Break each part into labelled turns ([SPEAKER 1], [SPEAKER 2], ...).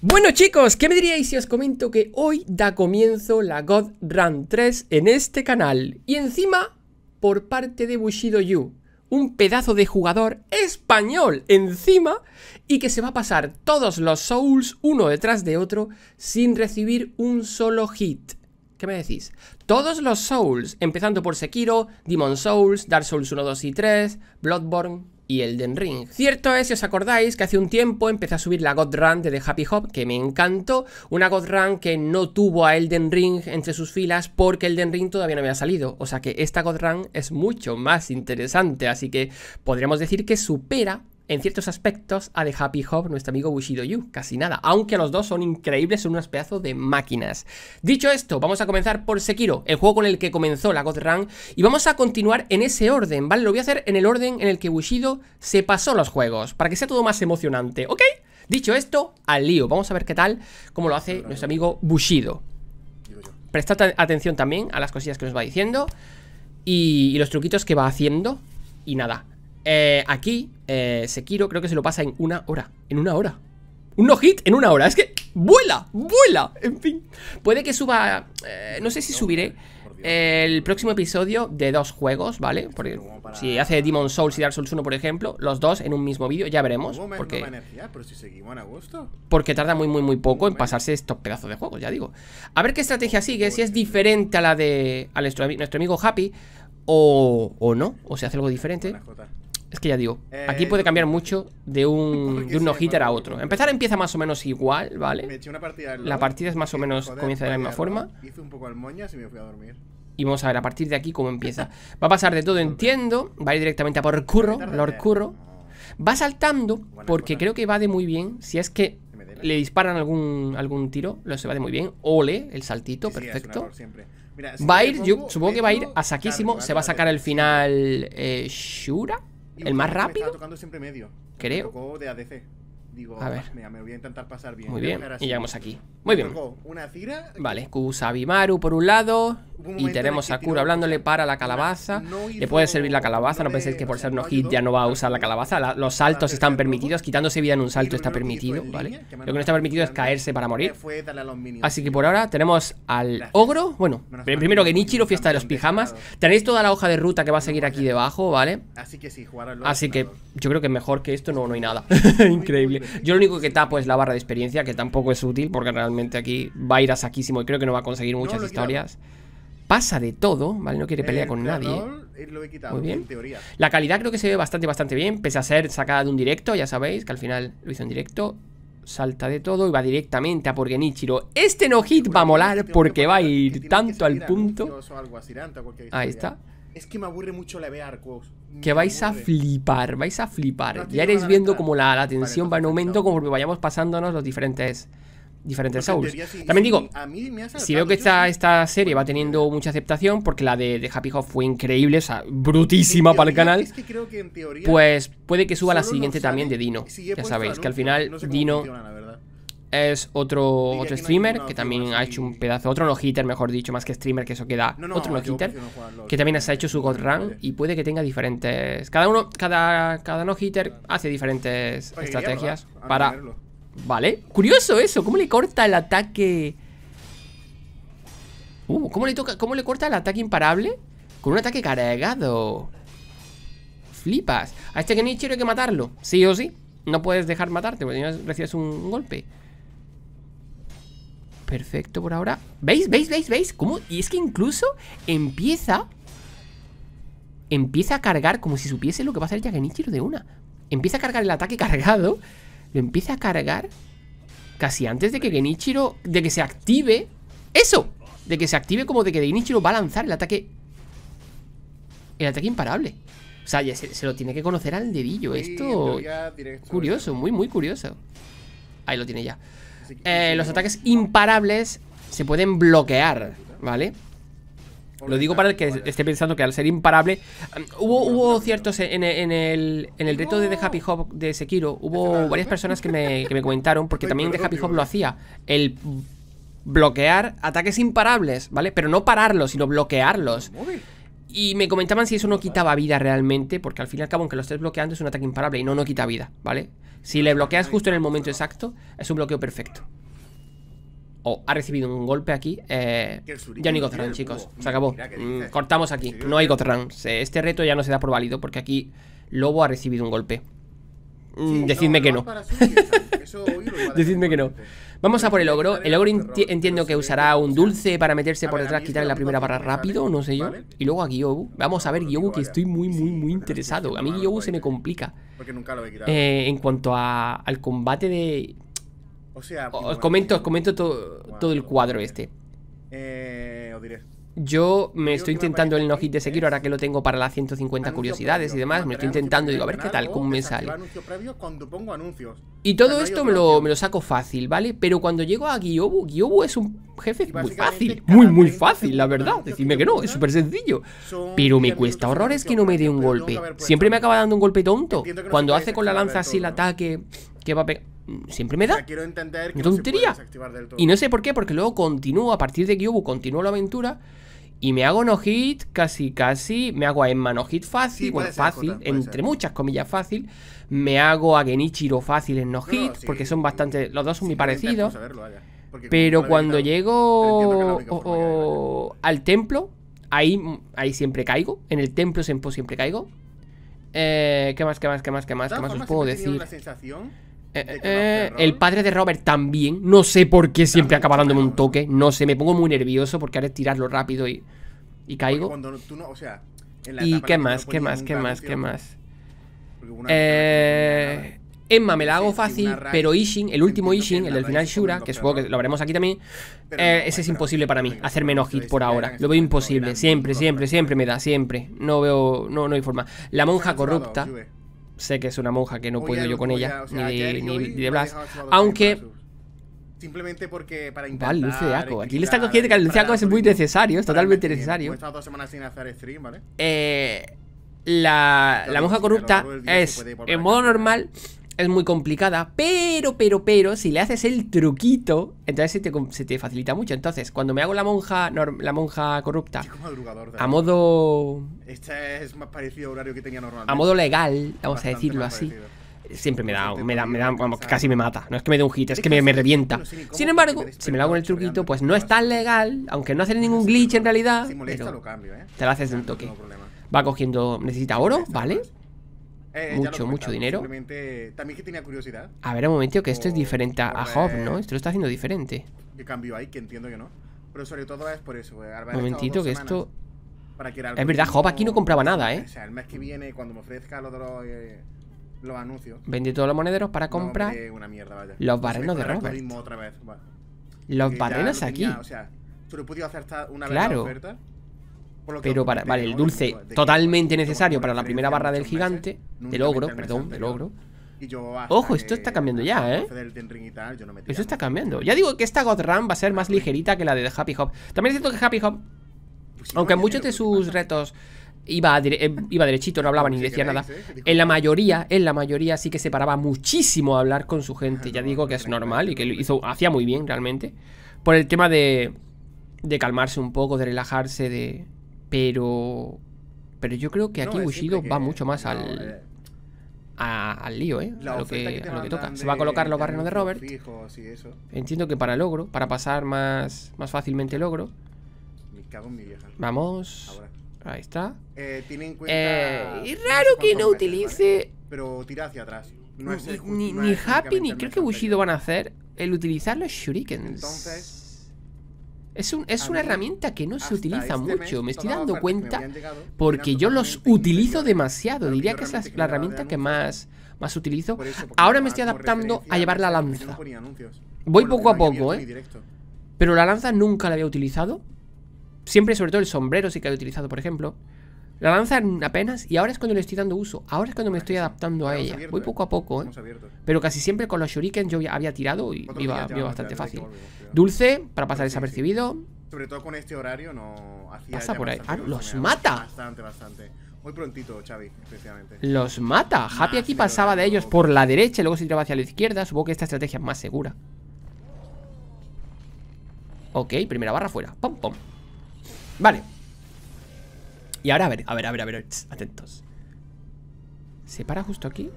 [SPEAKER 1] Bueno chicos, ¿qué me diríais si os comento que hoy da comienzo la God Run 3 en este canal? Y encima, por parte de Bushido Yu, un pedazo de jugador español encima y que se va a pasar todos los Souls uno detrás de otro sin recibir un solo hit. ¿Qué me decís? Todos los Souls, empezando por Sekiro, Demon Souls, Dark Souls 1, 2 y 3, Bloodborne, y Elden Ring. Cierto es, si os acordáis, que hace un tiempo empecé a subir la God Run de The Happy Hop, que me encantó, una God Run que no tuvo a Elden Ring entre sus filas porque Elden Ring todavía no había salido, o sea que esta God Run es mucho más interesante, así que podríamos decir que supera en ciertos aspectos a The Happy Hop nuestro amigo Bushido Yu, casi nada, aunque los dos son increíbles, son unas pedazos de máquinas. Dicho esto, vamos a comenzar por Sekiro, el juego con el que comenzó la God Run, y vamos a continuar en ese orden, ¿vale? Lo voy a hacer en el orden en el que Bushido se pasó los juegos, para que sea todo más emocionante, ¿ok? Dicho esto, al lío, vamos a ver qué tal, cómo lo hace nuestro amigo Bushido. Prestad atención también a las cosillas que nos va diciendo y los truquitos que va haciendo. Y nada, eh, aquí, eh, Sekiro creo que se lo pasa en una hora. En una hora. Un no hit en una hora. Es que vuela, vuela. En fin. Puede que suba... Eh, no sé si subiré el próximo episodio de dos juegos, ¿vale? si hace Demon Souls y Dark Souls 1, por ejemplo, los dos en un mismo vídeo, ya veremos. Porque, porque tarda muy, muy, muy poco en pasarse estos pedazos de juegos, ya digo. A ver qué estrategia sigue, si es diferente a la de a nuestro, amigo Happy o, o no, o se hace algo diferente. Es que ya digo, aquí eh, puede cambiar mucho de un, de no a otro. Empezar empieza más o menos igual, ¿vale?
[SPEAKER 2] la partida es más o menos comienza de la misma forma. Hice un poco al moñas y me fui a dormir.
[SPEAKER 1] Y vamos a ver a partir de aquí cómo empieza. Va a pasar de todo, entiendo. Va a ir directamente a por Curro, Lord Curro. Va saltando porque creo que va de muy bien. Si es que le disparan algún, algún tiro, lo se va de muy bien. Ole, el saltito, perfecto. va a ir, supongo que va a ir a saquísimo. Se va a sacar el final eh, Shura. ¿El más rápido? Me
[SPEAKER 2] estaba tocando siempre medio. Creo. tocó de ADC a ver. me voy a intentar pasar bien. Muy bien, y llegamos aquí. Muy bien. Una
[SPEAKER 1] Vale, Kusabimaru por un lado. y tenemos a Kuro hablándole para la calabaza. Le puede servir la calabaza. No, penséis que por ser no hit ya no va a usar la calabaza. los saltos están permitidos. Quitándose vida en un salto está permitido, ¿vale? Lo que no está permitido es caerse para morir. Así que por ahora tenemos al ogro. Bueno, primero Genichiro, fiesta de los este pijamas. Tenéis toda la hoja de ruta que va a seguir aquí debajo, ¿vale? Así que Así que yo creo que mejor que esto no, no hay nada. Increíble. Yo lo único que tapo es la barra de experiencia, que tampoco es útil, porque realmente aquí va a ir a saquísimo y creo que no va a conseguir muchas historias. Pasa de todo, ¿vale? No quiere pelear eh, con nadie. Eh, lo Muy bien. teoría. La calidad creo que se ve bastante, bastante bien, pese a ser sacada de un directo, ya sabéis, que al final lo hizo en directo. Salta de todo y va directamente a por Este no hit va a molar porque va a ir tanto al punto.
[SPEAKER 2] Ahí está. Es que me aburre mucho la B
[SPEAKER 1] que vais a flipar, vais a flipar. Ya iréis viendo como la, la tensión va en aumento Como que vayamos pasándonos los diferentes diferentes Souls. También digo, si, veo que esta, esta serie va teniendo mucha aceptación, porque la de, Happy Hop fue increíble, o sea, brutísima para el canal, pues puede que suba la siguiente también de Dino. ya sabéis, que al final Dino es otro, otro streamer que también ha hecho un pedazo, otro no hitter, mejor dicho, más que streamer, que eso queda otro no hitter, que también ha hecho su God Run y puede que tenga diferentes. Cada uno, cada, cada no hitter hace diferentes pues estrategias para. vale, curioso eso, ¿cómo le corta el ataque? Uh, ¿cómo le toca? ¿Cómo le corta el ataque imparable? Con un ataque cargado. Flipas. A este que hay que matarlo, sí o sí. No puedes dejar matarte, porque recibes un golpe. Perfecto por ahora. ¿Veis? ¿Veis? ¿Veis? ¿Veis? ¿Cómo? Y es que incluso empieza... Empieza a cargar como si supiese lo que va a hacer Genichiro de una. Empieza a cargar el ataque cargado. Lo empieza a cargar casi antes de que Genichiro... De que se active... ¡Eso! De que se active como de que Genichiro va a lanzar el ataque... El ataque imparable. O sea, ya se, se, lo tiene que conocer al dedillo. Esto... Curioso, muy, muy curioso. Ahí lo tiene ya. Eh, los ataques imparables se pueden bloquear, ¿vale? Lo digo para el que esté pensando que al ser imparable um, Hubo, ciertos en, el, en el reto de The Happy Hop de Sekiro Hubo varias personas que me, que me comentaron Porque también The Happy Hop lo hacía El bloquear ataques imparables, ¿vale? Pero no pararlos, sino bloquearlos y me comentaban si eso no quitaba vida realmente, porque al fin y al cabo, aunque lo estés bloqueando, es un ataque imparable y no, no quita vida, ¿vale? Si le bloqueas justo en el momento exacto, es un bloqueo perfecto. O ha recibido un golpe aquí. ya ni hay Gotran, chicos. Se acabó. Mm, cortamos aquí. No hay Gotran. Este reto ya no se da por válido, porque aquí Lobo ha recibido un golpe. decidme que no. decidme que no. Vamos a por el ogro. El ogro entiendo que usará un dulce para meterse por detrás, quitarle la primera barra rápido, no sé yo. Y luego a Gyobu. Vamos a ver Gyobu, que estoy muy, muy, muy interesado. A mí Gyobu se me complica. Porque nunca lo quitado. Eh, en cuanto al combate de...
[SPEAKER 2] Os comento, os comento
[SPEAKER 1] todo el cuadro este.
[SPEAKER 2] Eh, os diré.
[SPEAKER 1] Yo me estoy intentando el no-hit de Sekiro ahora que lo tengo para las 150 curiosidades y demás. Me estoy intentando, digo, a ver qué tal, cómo me sale. Y todo esto me lo, saco fácil, ¿vale? Pero cuando llego a Gyobu, Gyobu es un jefe muy fácil, muy, muy fácil, la verdad. decidme que no, es súper sencillo. Pero me cuesta horrores que no me dé un golpe. Siempre me acaba dando un golpe tonto. Cuando hace con la lanza así el ataque que va a pegar mm, siempre me da. tontería. Y no sé por qué, porque luego continúo, a partir de Gyobu, continúo la aventura y me hago no hit, casi, casi. Me hago a Emma hit fácil, bueno, fácil, entre muchas comillas fácil. Me hago a Genichiro fácil en no, hit, porque son bastante. Los dos son muy parecidos. pero cuando llego al templo, ahí, ahí siempre caigo. En el templo siempre, caigo. Eh, ¿Qué más, qué más, qué más, qué más? ¿Qué más os puedo decir? Eh, eh, eh, el padre de Robert también. No sé por qué siempre acaba dándome un toque. No sé, me pongo muy nervioso porque ahora es tirarlo rápido y, y caigo.
[SPEAKER 2] ¿Y qué más, qué más, qué más, qué
[SPEAKER 1] más? Emma me la hago fácil, pero Ishin, el último Ishin, el del final Shura, que supongo que lo veremos aquí también, ese es imposible para mí, hacer menos hit por ahora. Lo veo imposible, siempre, siempre, siempre me da, siempre. No veo, no, no hay forma. La monja corrupta sé que es una monja que no puedo yo con ella, ni, de, ni, Aunque
[SPEAKER 2] simplemente porque para intentar... Aquí le está cogiendo que el es
[SPEAKER 1] muy necesario, es totalmente necesario.
[SPEAKER 2] dos pues, semanas sin hacer stream, ¿vale?
[SPEAKER 1] Eh, la, la monja corrupta es, en modo normal, es muy complicada, pero, pero, pero, si le haces el truquito, entonces se te, se te facilita mucho. Entonces, cuando me hago la monja la monja corrupta, a modo...
[SPEAKER 2] Este es más parecido al horario que tenía normalmente. A modo legal,
[SPEAKER 1] vamos a decirlo así. siempre me da, me da, casi me mata. No es que me dé un hit, es que me, me revienta. Sin embargo, si me lo hago en el truquito, pues no es tan legal, aunque no hace ningún glitch en realidad. Pero ¿eh? te lo haces de un toque. Va cogiendo, necesita oro, ¿vale? Eh, mucho, mucho dinero.
[SPEAKER 2] Simplemente, también que tenía curiosidad.
[SPEAKER 1] A ver, un momento, que esto es diferente a, a Job, ¿no? Esto lo está haciendo diferente.
[SPEAKER 2] ¿Qué cambio ahí, Que entiendo que no. Pero sobre todo es por eso. Un eh, momentito, que esto... Para que es verdad, Job aquí no compraba nada, ¿eh? O sea, el mes que viene, cuando me ofrezca los, los, eh, los anuncios... Vende todos los monederos para comprar... No, una mierda, vaya. Los pues barrenos de Robert. Otra vez, vale.
[SPEAKER 1] Los barrenos lo aquí. Tenía, o
[SPEAKER 2] sea, solo he podido acertar una claro. vez la oferta... Pero para,
[SPEAKER 1] vale, el dulce totalmente necesario para la primera barra del gigante, del ogro, perdón, del ogro.
[SPEAKER 2] Ojo, esto está cambiando ya, ¿eh? Eso
[SPEAKER 1] está cambiando. Ya digo que esta God Run va a ser más ligerita que la de Happy Hop. También siento que Happy Hop, pues aunque muchos de sus retos iba, eh, iba derechito, no hablaba ni decía nada, ¿eh? en la mayoría, en la mayoría sí que se paraba muchísimo a hablar con su gente. Ya digo que es normal y que lo hizo, hacía muy bien realmente. Por el tema de, de calmarse un poco, de relajarse, de, pero, pero yo creo que aquí Bushido va mucho más al, eh. al lío, ¿eh? lo, que, toca. Se va a colocar los barrenos de Robert. Entiendo que para logro, para pasar más, más fácilmente logro.
[SPEAKER 2] Me
[SPEAKER 1] Vamos. Ahí está. Eh, eh, es raro que no utilice.
[SPEAKER 2] Pero tira hacia atrás. ni, Happy ni creo que Bushido
[SPEAKER 1] van a hacer el utilizar los shurikens. Entonces, es, un, es una herramienta que no se este utiliza mucho, me estoy dando cuenta porque yo los utilizo demasiado, diría que es la, herramienta que más, más utilizo. Ahora me estoy adaptando a llevar la lanza. Voy poco a poco, ¿eh? Pero la lanza nunca la había utilizado. Siempre, sobre todo el sombrero sí que había utilizado, por ejemplo. La lanzan apenas y ahora es cuando le estoy dando uso. Ahora es cuando me estoy adaptando a ella. Voy ¿eh? poco a poco, ¿eh? Pero casi siempre con los shuriken yo había tirado y iba, iba bastante fácil. Dulce, para pasar desapercibido.
[SPEAKER 2] Sobre todo con este horario no hacía Pasa por ahí. Ah, los mata. Bastante, bastante. Muy prontito, Xavi, especialmente. Los
[SPEAKER 1] mata. Happy aquí pasaba de ellos por la derecha y luego se tiraba hacia la izquierda. Supongo que esta estrategia es más segura. Ok, primera barra fuera. Pom, pom. Vale. Y ahora, a ver, a ver, a ver, a ver, atentos. ¿Se para justo aquí?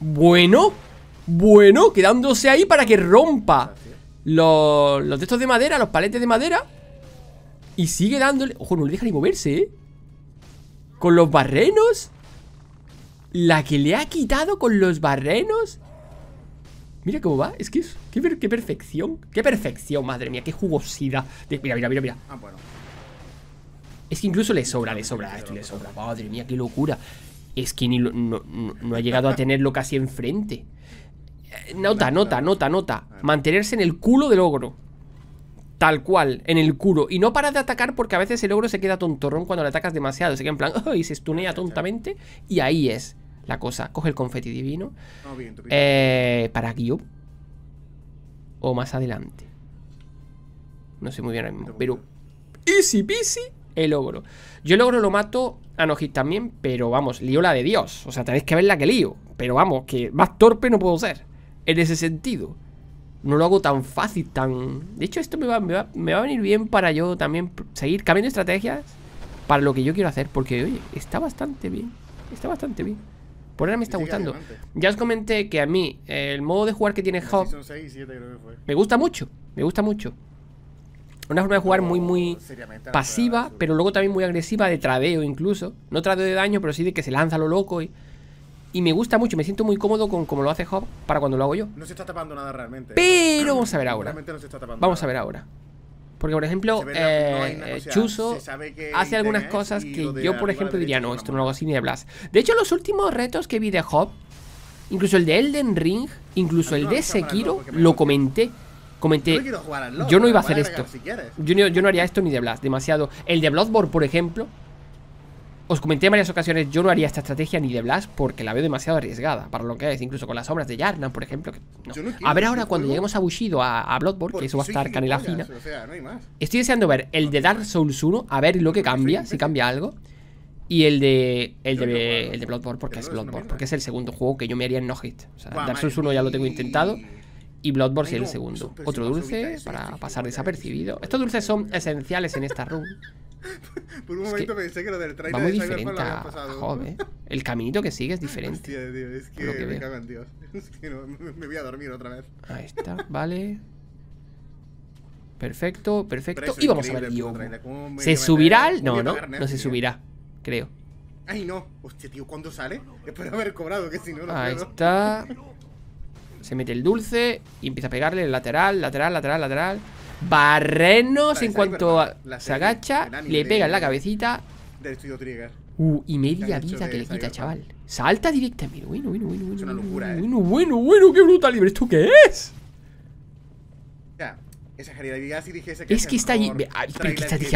[SPEAKER 1] Bueno, bueno, quedándose ahí para que rompa los, los de de madera, los paletes de madera. Y sigue dándole... Ojo, no le deja ni moverse, ¿eh? Con los barrenos. La que le ha quitado con los barrenos. Mira cómo va. Es que es... Qué, qué perfección. Qué perfección, madre mía. Qué jugosidad. Mira, mira, mira, mira. Ah, bueno. Es que incluso le sobra, le sobra esto, le sobra. Madre mía, qué locura. Es que no, ha llegado a tenerlo casi enfrente. Eh, nota, nota, nota, nota. Mantenerse en el culo del ogro. Tal cual, en el culo. Y no para de atacar porque a veces el ogro se queda tontorrón cuando le atacas demasiado. Se queda en plan, y se estunea tontamente. Y ahí es la cosa. Coge el confeti divino. Eh, para aquí, O más adelante. No sé muy bien ahora mismo. Pero easy peasy el ogro. Yo el ogro lo mato a también, pero vamos, lío la de Dios. O sea, tenéis que ver la que lío. Pero vamos, que más torpe no puedo ser. En ese sentido. No lo hago tan fácil, tan... De hecho, esto me va, me va, a venir bien para yo también seguir cambiando estrategias para lo que yo quiero hacer. Porque, oye, está bastante bien. Está bastante bien. Por ahora me está gustando. Ya os comenté que a mí el modo de jugar que tiene Hawk me gusta mucho. Me gusta mucho. Una forma de jugar muy, muy pasiva, pero luego también muy agresiva, de tradeo incluso. No tradeo de daño, pero sí de que se lanza lo loco y... Y me gusta mucho, me siento muy cómodo con cómo lo hace Hop para cuando lo hago yo. No se está
[SPEAKER 2] tapando nada realmente. Pero vamos a ver ahora. No se está vamos a ver
[SPEAKER 1] ahora. Porque, por ejemplo, eh, Chuso hace algunas cosas que yo, por ejemplo, diría, no, esto no lo hago así ni de Blas. De hecho, los últimos retos que vi de Hop, incluso el de Elden Ring, incluso el de Sekiro, lo comenté. Comenté, yo, no, iba a hacer esto. yo, no, haría esto ni de Blast, demasiado. El de Bloodborne, por ejemplo, os comenté en varias ocasiones, yo no haría esta estrategia ni de Blast porque la veo demasiado arriesgada para lo que es, incluso con las sombras de Yarnan, por ejemplo. a ver ahora cuando lleguemos a Bushido, a, a Bloodborne, que eso va a estar canela fina. Estoy deseando ver el de Dark Souls 1, a ver lo que cambia, si cambia algo. Y el de, el de, el de Bloodborne, porque es Bloodborne, porque es el segundo juego que yo me haría en no hit. O sea, Dark Souls 1 ya lo tengo intentado y Bloodborne sería el segundo. Otro dulce para este pasar desapercibido. Estos dulces son esenciales en esta run.
[SPEAKER 2] Por un momento pensé que lo del trailer va muy de diferente a,
[SPEAKER 1] El caminito que sigue es diferente.
[SPEAKER 2] Hostia, tío, es que, que me Es que me voy a dormir otra
[SPEAKER 1] vez. Ahí está, vale. Perfecto, perfecto. Y vamos a ver tío.
[SPEAKER 2] ¿Se subirá al...? No, no, no se
[SPEAKER 1] subirá, creo.
[SPEAKER 2] Ay, no. Hostia, tío, ¿cuándo sale? Espero haber cobrado, que si no, no Ahí
[SPEAKER 1] está. Se mete el dulce y empieza a pegarle el lateral, lateral, lateral, lateral. Barrenos en cuanto se agacha, le pega en la cabecita. Trigger. Uh, y media vida que le quita, chaval. Salta directamente. Bueno, bueno, bueno, bueno. Es una locura, Bueno, eh. bueno, bueno, qué brutal. ¿Esto qué es?
[SPEAKER 2] Es que está mejor,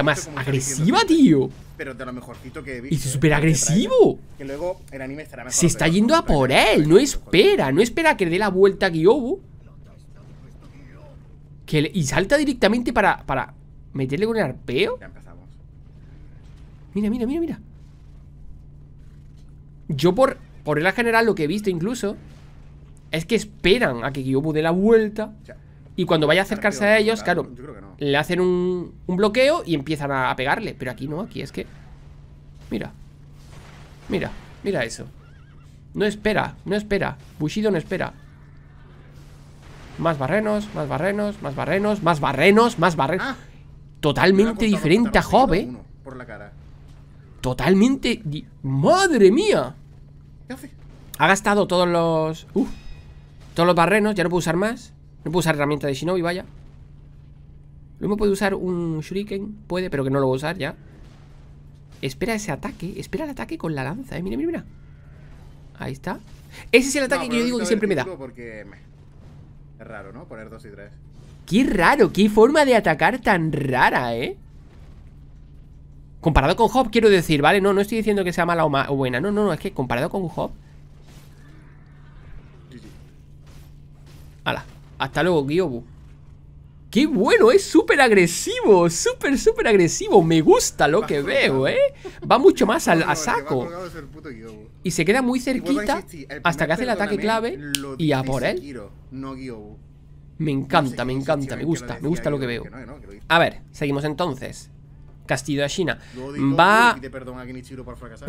[SPEAKER 2] más agresiva, tío. Pero de lo mejorcito que he visto. Y es súper agresivo. Que luego anime mejor. Se está yendo a por
[SPEAKER 1] él. No espera. No espera que le dé la vuelta a Que y salta directamente para, para meterle con el arpeo. Mira, mira, mira, mira. Yo por, por regla general lo que he visto incluso es que esperan a que Kyobu dé la vuelta. Ya y cuando vaya a acercarse a ellos, claro, le hacen un, bloqueo y empiezan a, pegarle. Pero aquí no, aquí es que... Mira. Mira, mira eso. No espera, no espera. Bushido no espera. Más barrenos, más barrenos, más barrenos, más barrenos, más barrenos. Ah. Totalmente diferente a Job, Totalmente. ¡Madre mía! Ha gastado todos los. Uh, todos los barrenos, ya no puedo usar más. No puedo usar herramienta de Shinobi, vaya. Luego puede usar un Shuriken. Puede, pero que no lo voy a usar ya. Espera ese ataque. Espera el ataque con la lanza, eh. Mira, mira, mira. Ahí está. Ese es el ataque que yo digo que siempre me da.
[SPEAKER 2] es raro, ¿no? Poner dos y tres.
[SPEAKER 1] Qué raro, qué forma de atacar tan rara, ¿eh? Comparado con Hop, quiero decir, ¿vale? No, no estoy diciendo que sea mala o, o buena. No, no, no, es que comparado con Hop. ¡Hala! Hasta luego, Giobu. ¡Qué bueno! Es súper agresivo, súper, súper agresivo. Me gusta lo que veo, ¿eh? Va mucho más al, a saco. Y se queda muy cerquita hasta que hace el ataque clave y a por él. Me encanta, me encanta, me gusta, me gusta lo que veo. A ver, seguimos entonces. Castillo de China. Va...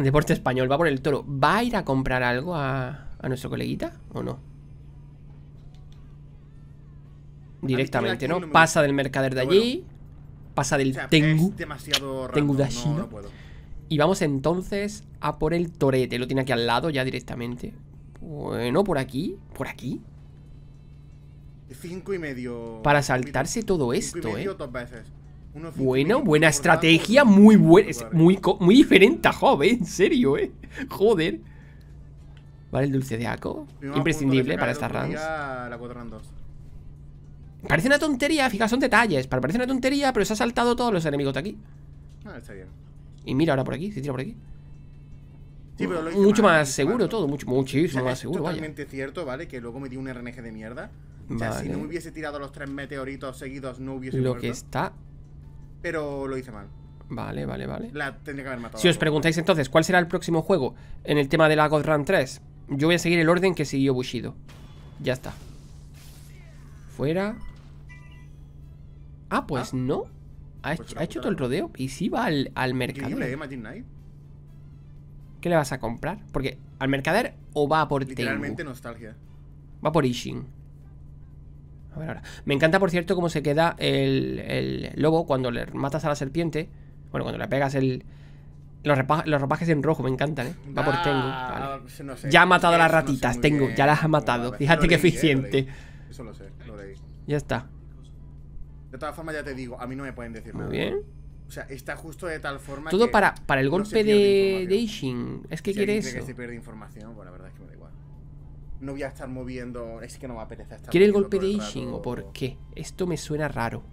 [SPEAKER 1] Deporte español, va por el toro. ¿Va a ir a comprar algo a, a nuestro coleguita o no? directamente, ¿no? pasa del mercader de allí, pasa del Tengu, Tengu de Y vamos entonces a por el torete, lo tiene aquí al lado ya directamente. Bueno, por aquí, por aquí.
[SPEAKER 2] Cinco y medio. Para saltarse todo esto, eh. bueno,
[SPEAKER 1] buena estrategia, muy buena, muy, muy diferente joven ¿eh? en serio, eh. Joder. Vale, el dulce de aco. Imprescindible para estas runs. Parece una tontería, fija, son detalles. Parece una tontería, pero se ha saltado todos los enemigos de aquí. Ah, está bien. Y mira ahora por aquí, se tira por aquí. mucho más, seguro todo, mucho, muchísimo más seguro. totalmente
[SPEAKER 2] cierto, ¿vale? Que luego me dio un RNG de mierda.
[SPEAKER 1] O sea, si no hubiese
[SPEAKER 2] tirado los tres meteoritos seguidos, no hubiese Lo que está. Pero lo hice mal.
[SPEAKER 1] Vale, vale, vale. La que haber matado. Si os preguntáis entonces cuál será el próximo juego en el tema de la God Run 3, yo voy a seguir el orden que siguió Bushido. Ya está. Fuera, Ah, pues ah. no. Ha, pues hecho todo el rodeo y sí va al, al mercader. ¿Qué le vas a comprar? Porque, ¿al mercader o va por Literalmente nostalgia. Va por Ishin. A ver ahora. Me encanta, por cierto, cómo se queda el, lobo cuando le matas a la serpiente. Bueno, cuando le pegas el, los, los, ropajes en rojo me encantan, ¿eh? Va por Tengu. Ah, pues ya ha matado a las ratitas, Tengu. Ya las ha matado. Fíjate qué eh, eficiente. Eso
[SPEAKER 2] lo sé, lo leí. Ya está. De todas formas, ya te digo, a mí no me pueden decir Muy bien. O sea, está justo de tal forma. Todo para, para el golpe de, de Ishin. Es que quieres quiere eso. información, No voy a estar moviendo. Es que no me apetece estar. ¿Quiere el golpe de Ishin o
[SPEAKER 1] por qué? Esto me suena raro.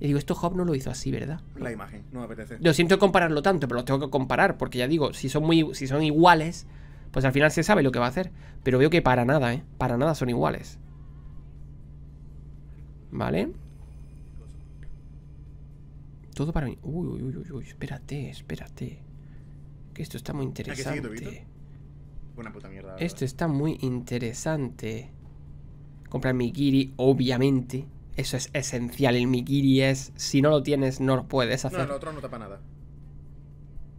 [SPEAKER 1] Y digo, esto Job no lo hizo así, ¿verdad? La imagen, no me apetece. Lo siento compararlo tanto, pero lo tengo que comparar, porque ya digo, si son, muy, si son iguales, pues al final se sabe lo que va a hacer. Pero veo que para nada, ¿eh? Para nada son iguales. Vale. Todo para mí. Uy, uy, uy, uy, espérate, espérate. Que esto está muy interesante.
[SPEAKER 2] puta mierda. Esto
[SPEAKER 1] está muy interesante. Comprar Migiri, obviamente. Eso es esencial. El Migiri es. Si no lo tienes, no lo puedes hacer. No, el otro
[SPEAKER 2] no tapa nada.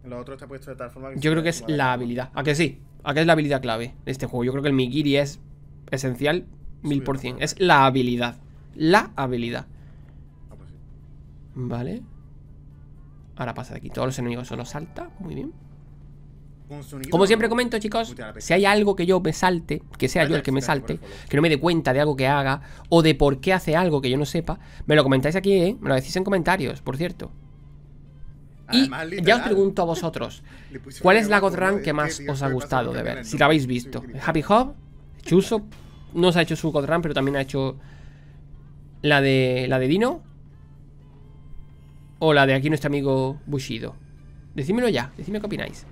[SPEAKER 2] El otro está puesto de tal forma que Yo creo que es la
[SPEAKER 1] habilidad. ¿A que sí? ¿A que es la habilidad clave de este juego? Yo creo que el Migiri es esencial mil por cien. Es la habilidad. La habilidad. Ah, pues vale. Ahora pasa de aquí. Todos los enemigos solo salta. Muy bien. Como siempre comento, chicos, si hay algo que yo me salte, que sea yo el que me salte, que no me dé cuenta de algo que haga o de por qué hace algo que yo no sepa, me lo comentáis aquí, ¿eh? Me lo decís en comentarios, por cierto. Y ya os pregunto a vosotros, ¿cuál es la God que más os ha gustado de ver? Si la habéis visto. Happy Hop, Chuso, no se ha hecho su God pero también ha hecho la de, la de Dino. Hola, de aquí nuestro amigo Bushido. Decímelo ya, decime qué opináis.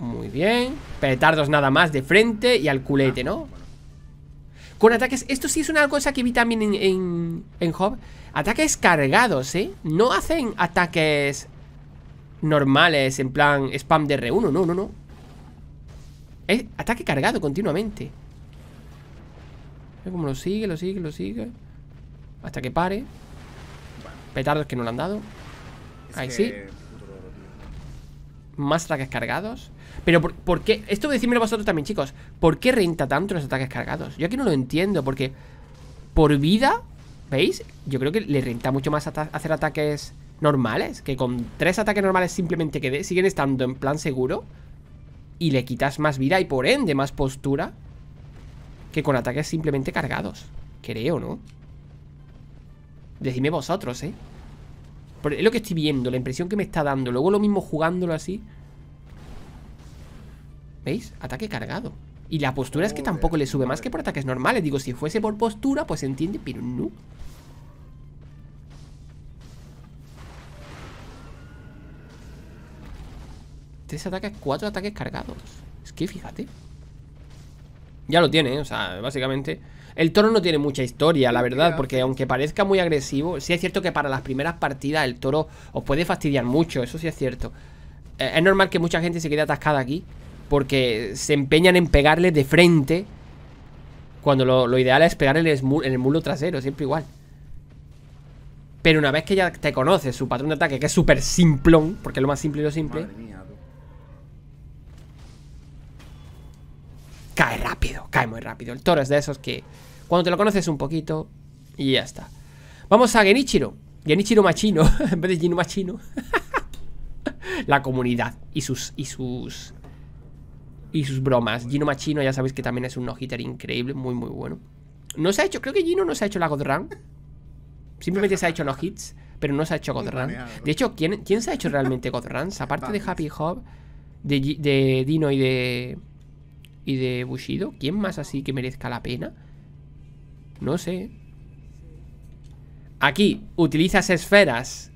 [SPEAKER 1] Muy bien. Petardos nada más de frente y al culete, ¿no? Con ataques... Esto sí es una cosa que vi también en, en, en Hob. Ataques cargados, ¿eh? No hacen ataques normales, en plan spam de R1. No, no, no. Es ataque cargado continuamente. Como lo sigue, lo sigue, lo sigue. Hasta que pare. Petardos que no lo han dado. Ahí sí. Más ataques cargados. Pero por, qué? Esto decídmelo vosotros también, chicos. ¿Por qué renta tanto los ataques cargados? Yo aquí no lo entiendo, porque por vida, ¿veis? Yo creo que le renta mucho más hacer ataques normales. Que con tres ataques normales simplemente que siguen estando en plan seguro. Y le quitas más vida y por ende más postura. Que con ataques simplemente cargados. Creo, ¿no? decime vosotros, ¿eh? es lo que estoy viendo, la impresión que me está dando. Luego lo mismo jugándolo así. ¿Veis? Ataque cargado. Y la postura es que tampoco le sube más que por ataques normales. Digo, si fuese por postura, pues entiende, pero no. Tres ataques, cuatro ataques cargados. Es que fíjate. Ya lo tiene, ¿eh? o sea, básicamente... El toro no tiene mucha historia, la verdad, porque aunque parezca muy agresivo, sí es cierto que para las primeras partidas el toro os puede fastidiar mucho, eso sí es cierto. Eh, es normal que mucha gente se quede atascada aquí, porque se empeñan en pegarle de frente, cuando lo, ideal es pegarle en el mulo trasero, siempre igual. Pero una vez que ya te conoces su patrón de ataque, que es súper simplón, porque es lo más simple y lo simple. cae rápido, cae muy rápido. El toro es de esos que cuando te lo conoces un poquito y ya está. Vamos a Genichiro. Genichiro Machino, en vez de Gino Machino. la comunidad y sus y sus y sus bromas. Gino Machino, ya sabéis que también es un no-hitter increíble, muy muy bueno. No se ha hecho, creo que Gino no se ha hecho la God Simplemente se ha hecho no-hits, pero no se ha hecho God De hecho, ¿quién, ¿quién se ha hecho realmente godruns? Aparte de Happy Hop, de Dino y de y de Bushido. ¿Quién más así que merezca la pena? No sé. Aquí utilizas esferas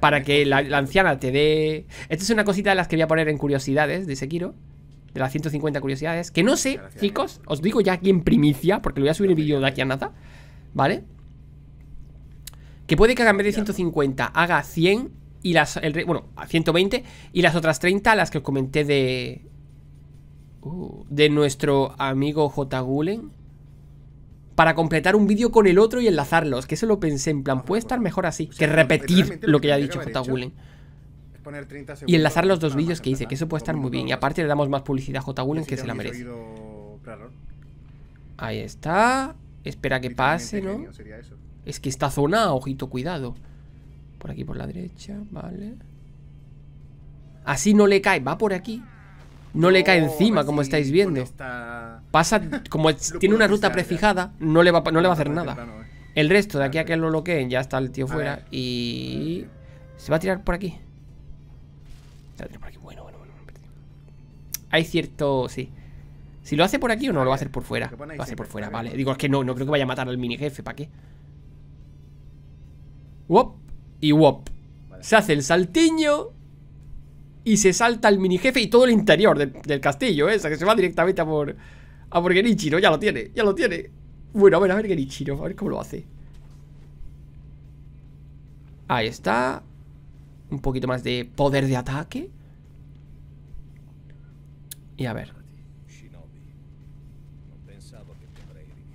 [SPEAKER 1] para que la, anciana te dé... Esta es una cosita de las que voy a poner en curiosidades de Sekiro. De las 150 curiosidades. Que no sé, chicos. Os digo ya aquí en primicia, porque lo voy a subir el vídeo de aquí a nada. ¿Vale? Que puede que haga en vez de 150 haga 100 y las... bueno, 120 y las otras 30 las que os comenté de, de nuestro amigo J. Gulen para completar un vídeo con el otro y enlazarlos. Que eso lo pensé, en plan, ah, puede estar mejor así. que repetir lo que ya ha dicho J. Gulen. Y enlazar los dos vídeos que hice, que eso puede estar muy bien. Y aparte le damos más publicidad a J. Gulen, que se la merece. Ahí está. Espera que pase, ¿no? Es que esta zona, ojito, cuidado. Por aquí, por la derecha, vale. Así no le cae, va por aquí no le cae encima, como estáis viendo. Pasa, como tiene una ruta prefijada, no le va, no le va a hacer nada. Eh. El resto, de aquí a que lo bloqueen, ya está el tío fuera. Y. Se va a tirar por aquí. Se va a tirar por aquí. Bueno, bueno, bueno. Hay cierto. Sí. Si lo hace por aquí o no, lo va a hacer por fuera. Lo va a hacer por fuera, vale. Digo, es que no, no creo que vaya a matar al mini jefe, ¿para qué? Wop y wop. Se hace el saltiño y se salta el mini jefe y todo el interior del, castillo, esa ¿eh? o que se va directamente a por, a por Genichiro. Ya lo tiene, ya lo tiene. Bueno, a ver, a ver Genichiro, a ver cómo lo hace. Ahí está. Un poquito más de poder de ataque. Y a ver.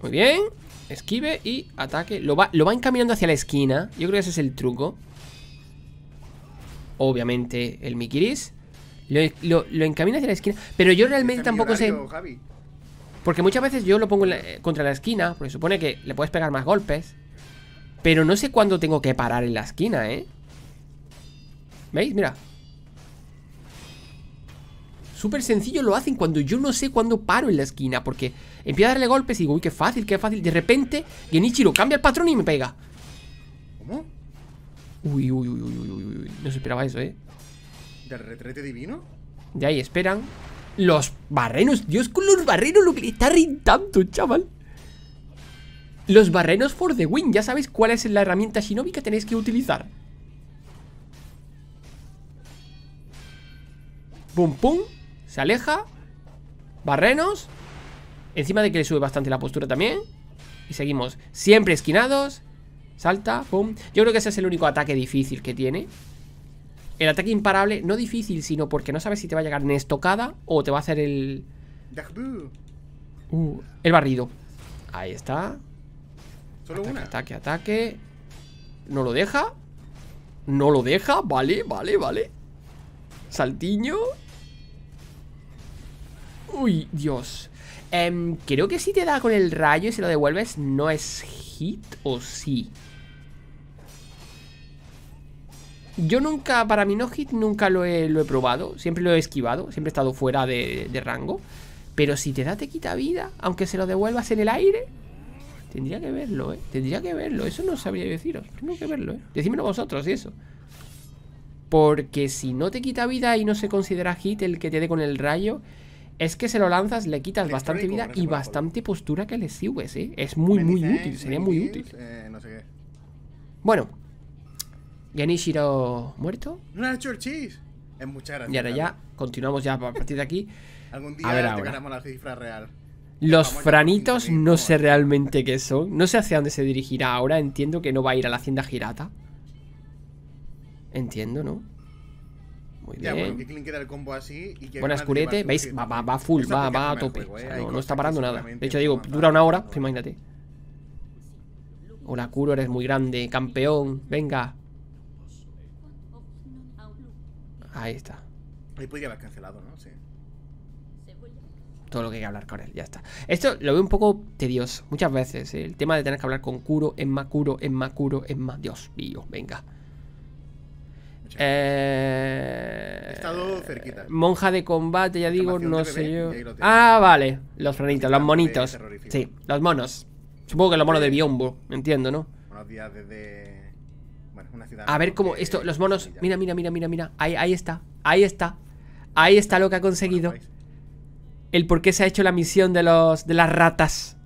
[SPEAKER 1] Muy bien. Esquive y ataque. Lo va, lo va encaminando hacia la esquina. Yo creo que ese es el truco obviamente, el Mikiris. Lo, lo, encamina hacia la esquina. Pero yo realmente tampoco sé. Porque muchas veces yo lo pongo eh, contra la esquina, porque supone que le puedes pegar más golpes. Pero no sé cuándo tengo que parar en la esquina, ¿eh? ¿Veis? Mira. Súper sencillo lo hacen cuando yo no sé cuándo paro en la esquina. Porque empiezo a darle golpes y digo, uy, qué fácil, qué fácil. De repente, Genichiro cambia el patrón y me pega. ¿Cómo? Uy, uy, uy, uy, uy, no se esperaba eso, ¿eh? ¿Del retrete divino? Ya ahí esperan. Los barrenos. Dios, con los barrenos lo que le está rintando, chaval. Los barrenos for the win. Ya sabéis cuál es la herramienta shinobi que tenéis que utilizar. Pum, pum. Se aleja. Barrenos. Encima de que le sube bastante la postura también. Y seguimos. Siempre esquinados. Salta, pum. Yo creo que ese es el único ataque difícil que tiene. El ataque imparable, no difícil, sino porque no sabes si te va a llegar en estocada o te va a hacer el... Uh, el barrido. Ahí está. Solo ataque, una. Ataque, ataque. No lo deja. No lo deja. Vale, vale, vale. Saltiño. Uy, Dios. Em, creo que si te da con el rayo y se lo devuelves, no es hit o sí. Yo nunca, para mi no hit, nunca lo he, probado. Siempre lo he esquivado. Siempre he estado fuera de, rango. Pero si te da, te quita vida. Aunque se lo devuelvas en el aire. Tendría que verlo, ¿eh? Tendría que verlo. Eso no sabría deciros. Tendría que verlo, ¿eh? Decídmelo vosotros y eso. Porque si no te quita vida y no se considera hit el que te dé con el rayo, es que se lo lanzas, le quitas bastante vida y bastante postura que le sigues, ¿eh? Es muy, muy útil. ¿eh? Sería muy útil.
[SPEAKER 2] Eh, no sé qué.
[SPEAKER 1] Bueno, Shiro muerto.
[SPEAKER 2] ¿No hecho el Cheese. Es eh, mucha. gracias. Y ahora ya
[SPEAKER 1] continuamos ya a partir de aquí. Algún día a ver ahora.
[SPEAKER 2] la cifra real.
[SPEAKER 1] Los franitos no sé realmente qué son. No sé hacia dónde se dirigirá ahora. Entiendo que no va a ir a la hacienda Girata. Entiendo, ¿no? Muy bien.
[SPEAKER 2] Bueno, que Buenas curete, veis, va, va, va, full, va, va a tope. Eh, no, está parando nada. De hecho, digo,
[SPEAKER 1] dura una hora, pues imagínate. Hola, Kuro, eres muy grande, campeón. Venga. Ahí está.
[SPEAKER 2] Ahí podría haber cancelado, ¿no? Sí.
[SPEAKER 1] Todo lo que hay que hablar con él, ya está. Esto lo veo un poco tedioso, muchas veces. ¿eh? El tema de tener que hablar con Kuro, es macuro, Kuro, es más Kuro, es más. Dios mío, venga. Eh, He estado cerquita. Monja de combate, ya digo, no sé yo. Ah, vale. Los frenitos, los monitos. Sí, los monos. Supongo que los monos de Biombo, entiendo, ¿no?
[SPEAKER 2] Buenos días desde
[SPEAKER 1] a ver cómo esto, los monos. Mira, mira, mira, mira, mira. Ahí, ahí está. Ahí está. Ahí está lo que ha conseguido. Pues. El por qué se ha hecho la misión de los de las ratas.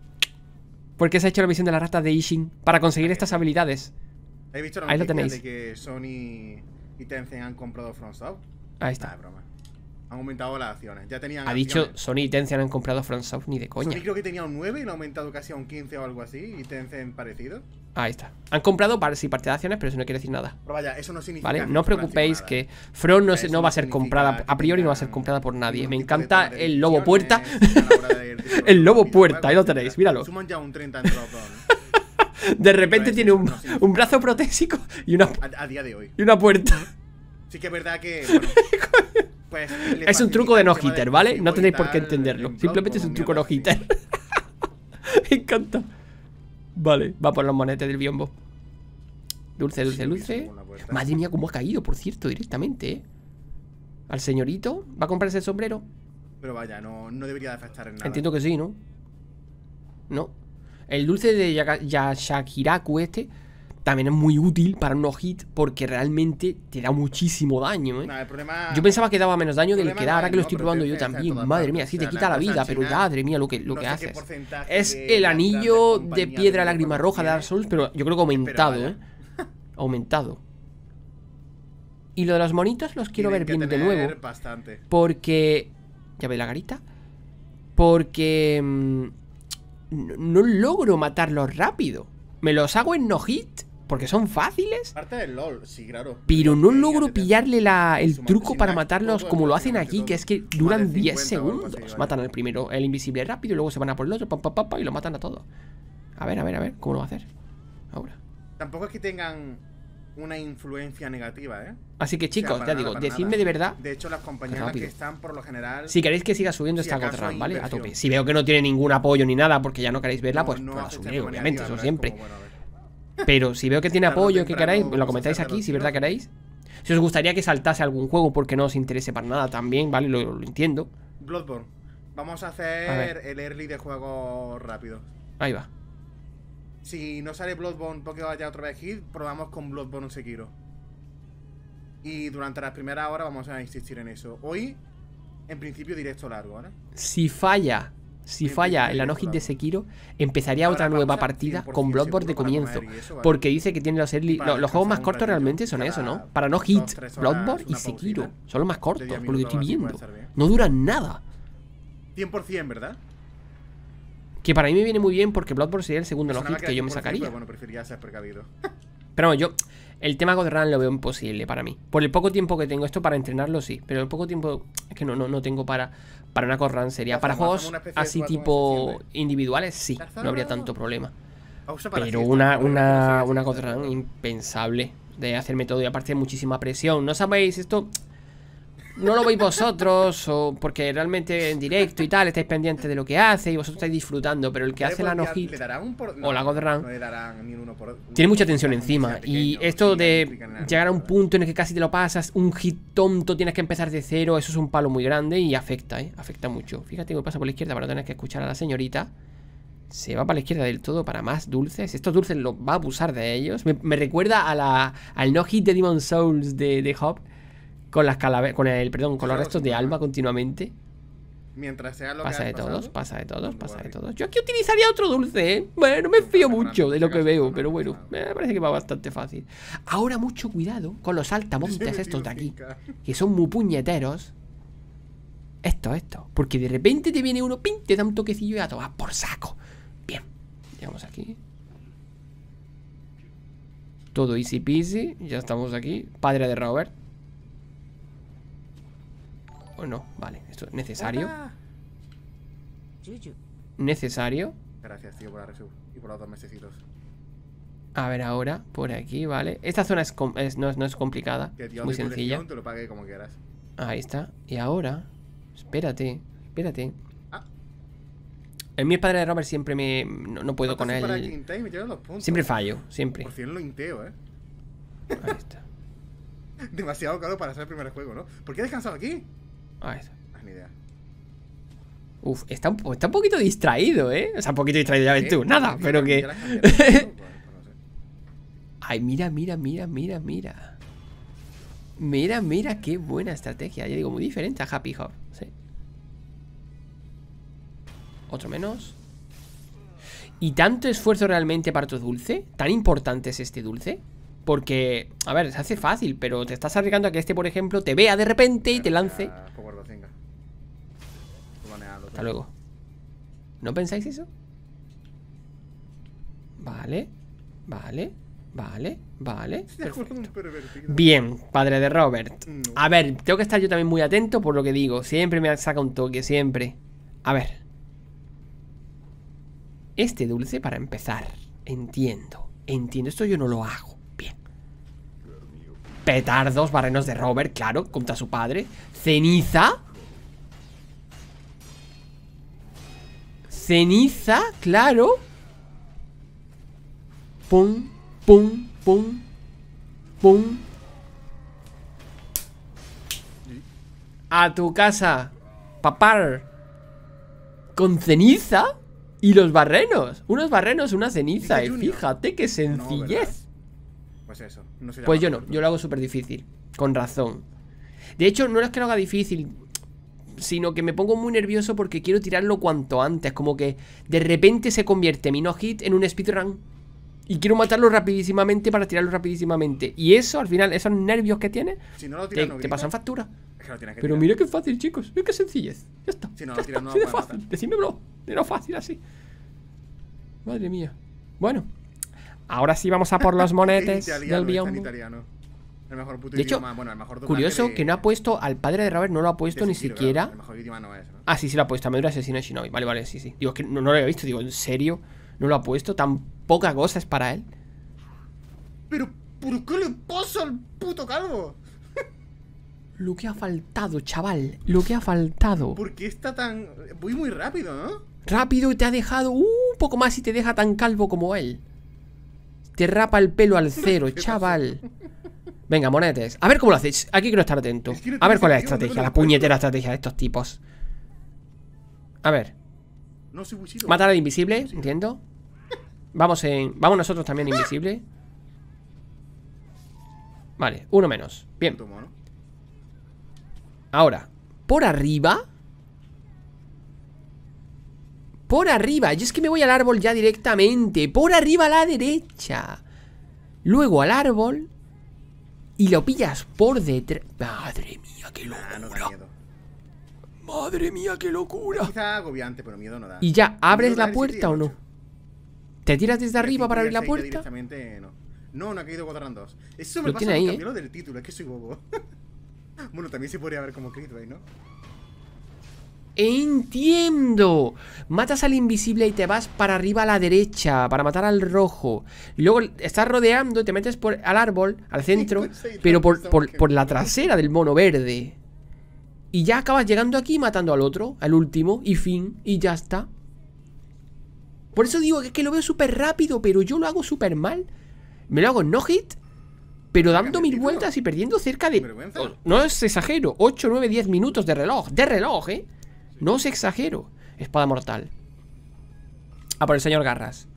[SPEAKER 1] ¿Por qué se ha hecho la misión de las ratas de Ishin? Para conseguir estas habilidades. Ahí lo tenéis. de
[SPEAKER 2] que Sony y Tencent han comprado Ahí está. Han aumentado las acciones. Ha dicho
[SPEAKER 1] Sony y Tencent han comprado FromSoft ni de coña. Sony creo
[SPEAKER 2] que tenía un 9 y lo ha aumentado casi a un 15 o algo así. Y Tencent parecido.
[SPEAKER 1] Ahí está. Han comprado si parte de acciones, pero eso no quiere decir nada.
[SPEAKER 2] no ¿Vale? No
[SPEAKER 1] os preocupéis que fro no, va a ser comprada, a priori no va a ser comprada por nadie. Me encanta el lobo puerta. el lobo puerta, ahí lo tenéis, míralo. De repente tiene un, brazo protésico y una, de puerta.
[SPEAKER 2] Sí que es verdad que. Pues, es un truco de no-hitter, ¿vale? No tenéis por qué entenderlo. Simplemente es un
[SPEAKER 1] truco no-hitter. Me encanta. Vale, va por los monetes del biombo. Dulce, dulce, dulce. Madre mía, cómo ha caído, por cierto, directamente, eh. Al señorito. ¿Va a comprarse el sombrero?
[SPEAKER 2] Pero vaya, no, no debería afectar en nada. Entiendo que
[SPEAKER 1] sí, ¿no? No. El dulce de Yashakiraku este también es muy útil para un no-hit porque realmente te da muchísimo daño, ¿eh? yo pensaba que daba menos daño del que da, ahora que lo estoy probando yo también. Madre mía, si te quita la, vida, pero madre mía lo que, lo que haces. Es el anillo de piedra lágrima roja de Dark Souls, pero yo creo que aumentado, ¿eh? Aumentado. Y lo de los monitos los quiero ver bien de nuevo. Porque... ¿Ya ve la garita? Porque... Mm, no logro matarlos rápido. Me los hago en no-hit porque son fáciles.
[SPEAKER 2] Parte del LOL, sí, claro.
[SPEAKER 1] Pero no logro pillarle la, el truco para matarlos como lo hacen aquí, que es que duran 10 segundos. Matan al primero, el invisible rápido, y luego se van a por el otro, pam, pam, pam, y lo matan a todos. A ver, a ver, a ver, ¿cómo lo va a hacer? Ahora.
[SPEAKER 2] Tampoco es que tengan una influencia negativa, ¿eh? Así que chicos, ya digo, decidme de verdad. De hecho, las compañías que están por lo general. Si queréis
[SPEAKER 1] que siga subiendo esta contra, ¿vale? A tope. Si veo que no tiene ningún apoyo ni nada porque ya no queréis verla, pues, no la obviamente, eso siempre. Pero si veo que tiene apoyo, que queráis, lo comentáis aquí, si verdad queréis. Si os gustaría que saltase algún juego porque no os interese para nada también, ¿vale? Lo, entiendo.
[SPEAKER 2] Bloodborne. Vamos a hacer el early de juego rápido. Ahí va. Si no sale Bloodborne porque vaya otra vez hit, probamos con Bloodborne un Sekiro. Y durante las primeras horas vamos a insistir en eso. Hoy, en principio, directo largo,
[SPEAKER 1] Si falla si falla el hit de Sekiro, empezaría otra nueva partida con Bloodborne de comienzo. Porque dice que tiene los early. los juegos más cortos realmente son eso, ¿no? Para no hit, Bloodborne y Sekiro. Son los más cortos, por lo que estoy viendo. No duran nada.
[SPEAKER 2] 100%, ¿verdad?
[SPEAKER 1] Que para mí me viene muy bien porque Bloodborne sería el segundo no hit que yo me sacaría. Pero bueno, yo. El tema de lo veo imposible para mí. Por el poco tiempo que tengo esto para entrenarlo, sí. Pero el poco tiempo es que no, no, no tengo para, para una God sería. Para juegos así tipo individuales, sí. No habría tanto problema. Pero una, una, una impensable de hacerme todo y aparte muchísima presión. No sabéis, esto no lo veis vosotros o porque realmente en directo y tal estáis pendientes de lo que hace y vosotros estáis disfrutando, pero el que hace pues la no no, o la God Run por... tiene mucha tensión encima y esto de llegar a un punto en el que casi te lo pasas, un hit tonto, tienes que empezar de cero, eso es un palo muy grande y afecta, ¿eh? afecta mucho. Fíjate que pasa por la izquierda para no tener que escuchar a la señorita. Se va para la izquierda del todo para más dulces. Estos dulces los va a abusar de ellos. Me, recuerda a la, al no hit de Demon Souls de, de Hop con las calaveras, con el, perdón, con los restos de alma continuamente. Mientras sea lo pasa de todos, pasa de todos, pasa de todos. Yo aquí utilizaría otro dulce, ¿eh? Bueno, me fío mucho de lo que veo, pero bueno, me parece que va bastante fácil. Ahora mucho cuidado con los altamontes estos de aquí, que son muy puñeteros. Esto, esto. Porque de repente te viene uno, pin, te da un toquecillo y a tomar por saco. Bien, llegamos aquí. Todo easy peasy, ya estamos aquí. Padre de Robert. ¿O no? Vale, esto es necesario. Necesario.
[SPEAKER 2] Gracias, tío, por la y por los dos mesecitos.
[SPEAKER 1] A ver ahora, por aquí, vale. Esta zona es, no, es complicada. muy sencilla. Ahí está. Y ahora, espérate, espérate. Ah. En mi padre de Robert siempre me. No, puedo con él. Siempre fallo, siempre. Por
[SPEAKER 2] lo inteo, eh. Demasiado caro para hacer el primer juego, ¿no? ¿Por qué he descansado aquí?
[SPEAKER 1] Ah, ah, está. Uf, está un, poquito distraído, ¿eh? O sea, un poquito distraído, ya ves tú. Nada, pero que. Ay, mira, mira, mira, mira, mira. Mira, mira, qué buena estrategia. Ya digo, muy diferente a Happy Hop. Sí. Otro menos. ¿Y tanto esfuerzo realmente para tu dulce? ¿Tan importante es este dulce? Porque, a ver, se hace fácil, pero te estás arriesgando a que este, por ejemplo, te vea de repente y te lance hasta luego. ¿No pensáis eso? Vale, vale, vale, vale. Bien, padre de Robert. Mm. A ver, tengo que estar yo también muy atento por lo que digo. Siempre me saca un toque, siempre. A ver. Este dulce para empezar. Entiendo, entiendo. Esto yo no lo hago. Bien. Petardos, barrenos de Robert, claro, contra su padre. Ceniza. Ceniza, claro Pum, pum, pum Pum A tu casa Papar Con ceniza Y los barrenos Unos barrenos, una ceniza Y eh, fíjate qué sencillez
[SPEAKER 2] Pues eso no Pues
[SPEAKER 1] yo no, yo lo hago súper difícil Con razón De hecho, no es que lo haga difícil sino que me pongo muy nervioso porque quiero tirarlo cuanto antes. Como que de repente se convierte mi no-hit en un speedrun. Y quiero matarlo rapidísimamente para tirarlo rapidísimamente. Y eso, al final, esos nervios que tiene te, pasan factura. que Pero mira qué fácil, chicos. Mira qué sencillez. Ya está. Si no lo no fácil. Matar. De lo fácil así. Madre mía. Bueno. Ahora sí vamos a por los monetes del
[SPEAKER 2] de hecho, curioso que
[SPEAKER 1] no ha puesto al padre de Robert, no lo ha puesto ni siquiera. Ah, sí, sí lo ha puesto. Medura asesina Shinobi. Vale, vale, sí, sí. Digo, que no, lo había visto. Digo, ¿en serio? ¿No lo ha puesto? ¿Tan poca cosa es para él?
[SPEAKER 2] Pero, ¿por qué le paso al puto calvo?
[SPEAKER 1] lo que ha faltado, chaval. Lo que ha faltado.
[SPEAKER 2] ¿Por qué está tan. Voy muy rápido, ¿no?
[SPEAKER 1] Rápido y te ha dejado un poco más y te deja tan calvo como él. Te rapa el pelo al cero, chaval. Venga, monetes. A ver cómo lo hacéis. Aquí quiero estar atento. A ver cuál es la estrategia, la puñetera estrategia de estos tipos. A ver. Matar al invisible, entiendo. Vamos en. Vamos nosotros también invisible. Vale, uno menos. Bien. Ahora, por arriba. Por arriba. Yo es que me voy al árbol ya directamente. Por arriba a la derecha. Luego al árbol y lo pillas por detrás. Madre mía, qué ah, locura. Nah, no miedo.
[SPEAKER 2] Madre mía, qué locura. Quizá agobiante, pero miedo no da. ¿Y ya abres la puerta o
[SPEAKER 1] no? ¿Te tiras desde arriba para abrir la puerta?
[SPEAKER 2] no. No, no ha caído cuadran Eso me lo pasa tiene ahí, ¿eh? del título, es que soy bobo. bueno, también se podría haber como clickbait, ¿no?
[SPEAKER 1] E ¡Entiendo! Matas al invisible y te vas para arriba a la derecha para matar al rojo. Y luego estás rodeando, te metes por, al árbol, al centro, pues, pero por, la trasera del mono verde. Y ya acabas llegando aquí matando al otro, al último, y fin, y ya está. Por eso digo que es que lo veo súper rápido, pero yo lo hago súper mal. Me lo hago no hit, pero dando mil vueltas y perdiendo cerca de... No es exagero, 8, 9, 10 minutos de reloj, de reloj, ¿eh? No os exagero. Espada mortal. A ah, por el señor Garras.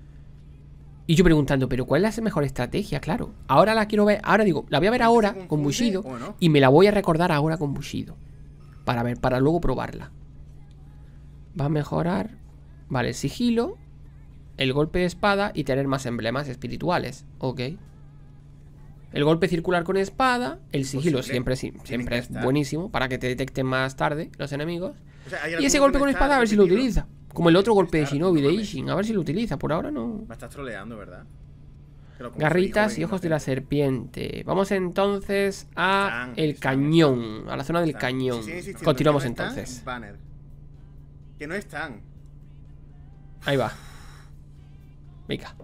[SPEAKER 1] Y yo preguntando, ¿pero cuál es la mejor estrategia? Claro. Ahora la quiero ver. Ahora digo, la voy a ver ahora con Bushido. Y me la voy a recordar ahora con Bushido. Para ver, para luego probarla. Va a mejorar. Vale, el sigilo. El golpe de espada y tener más emblemas espirituales. Ok. El golpe circular con espada, el sigilo siempre, siempre, siempre es buenísimo para que te detecten más tarde los enemigos
[SPEAKER 2] y ese golpe con espada, a ver si lo utiliza.
[SPEAKER 1] Como el otro golpe de Shinobi de Ishin, a ver si lo utiliza. Por ahora no.
[SPEAKER 2] Me estás troleando, ¿verdad? Garritas y ojos de
[SPEAKER 1] la serpiente. Vamos entonces a el cañón, a la zona del cañón. Continuamos entonces.
[SPEAKER 2] Que no están.
[SPEAKER 1] Ahí va. Venga.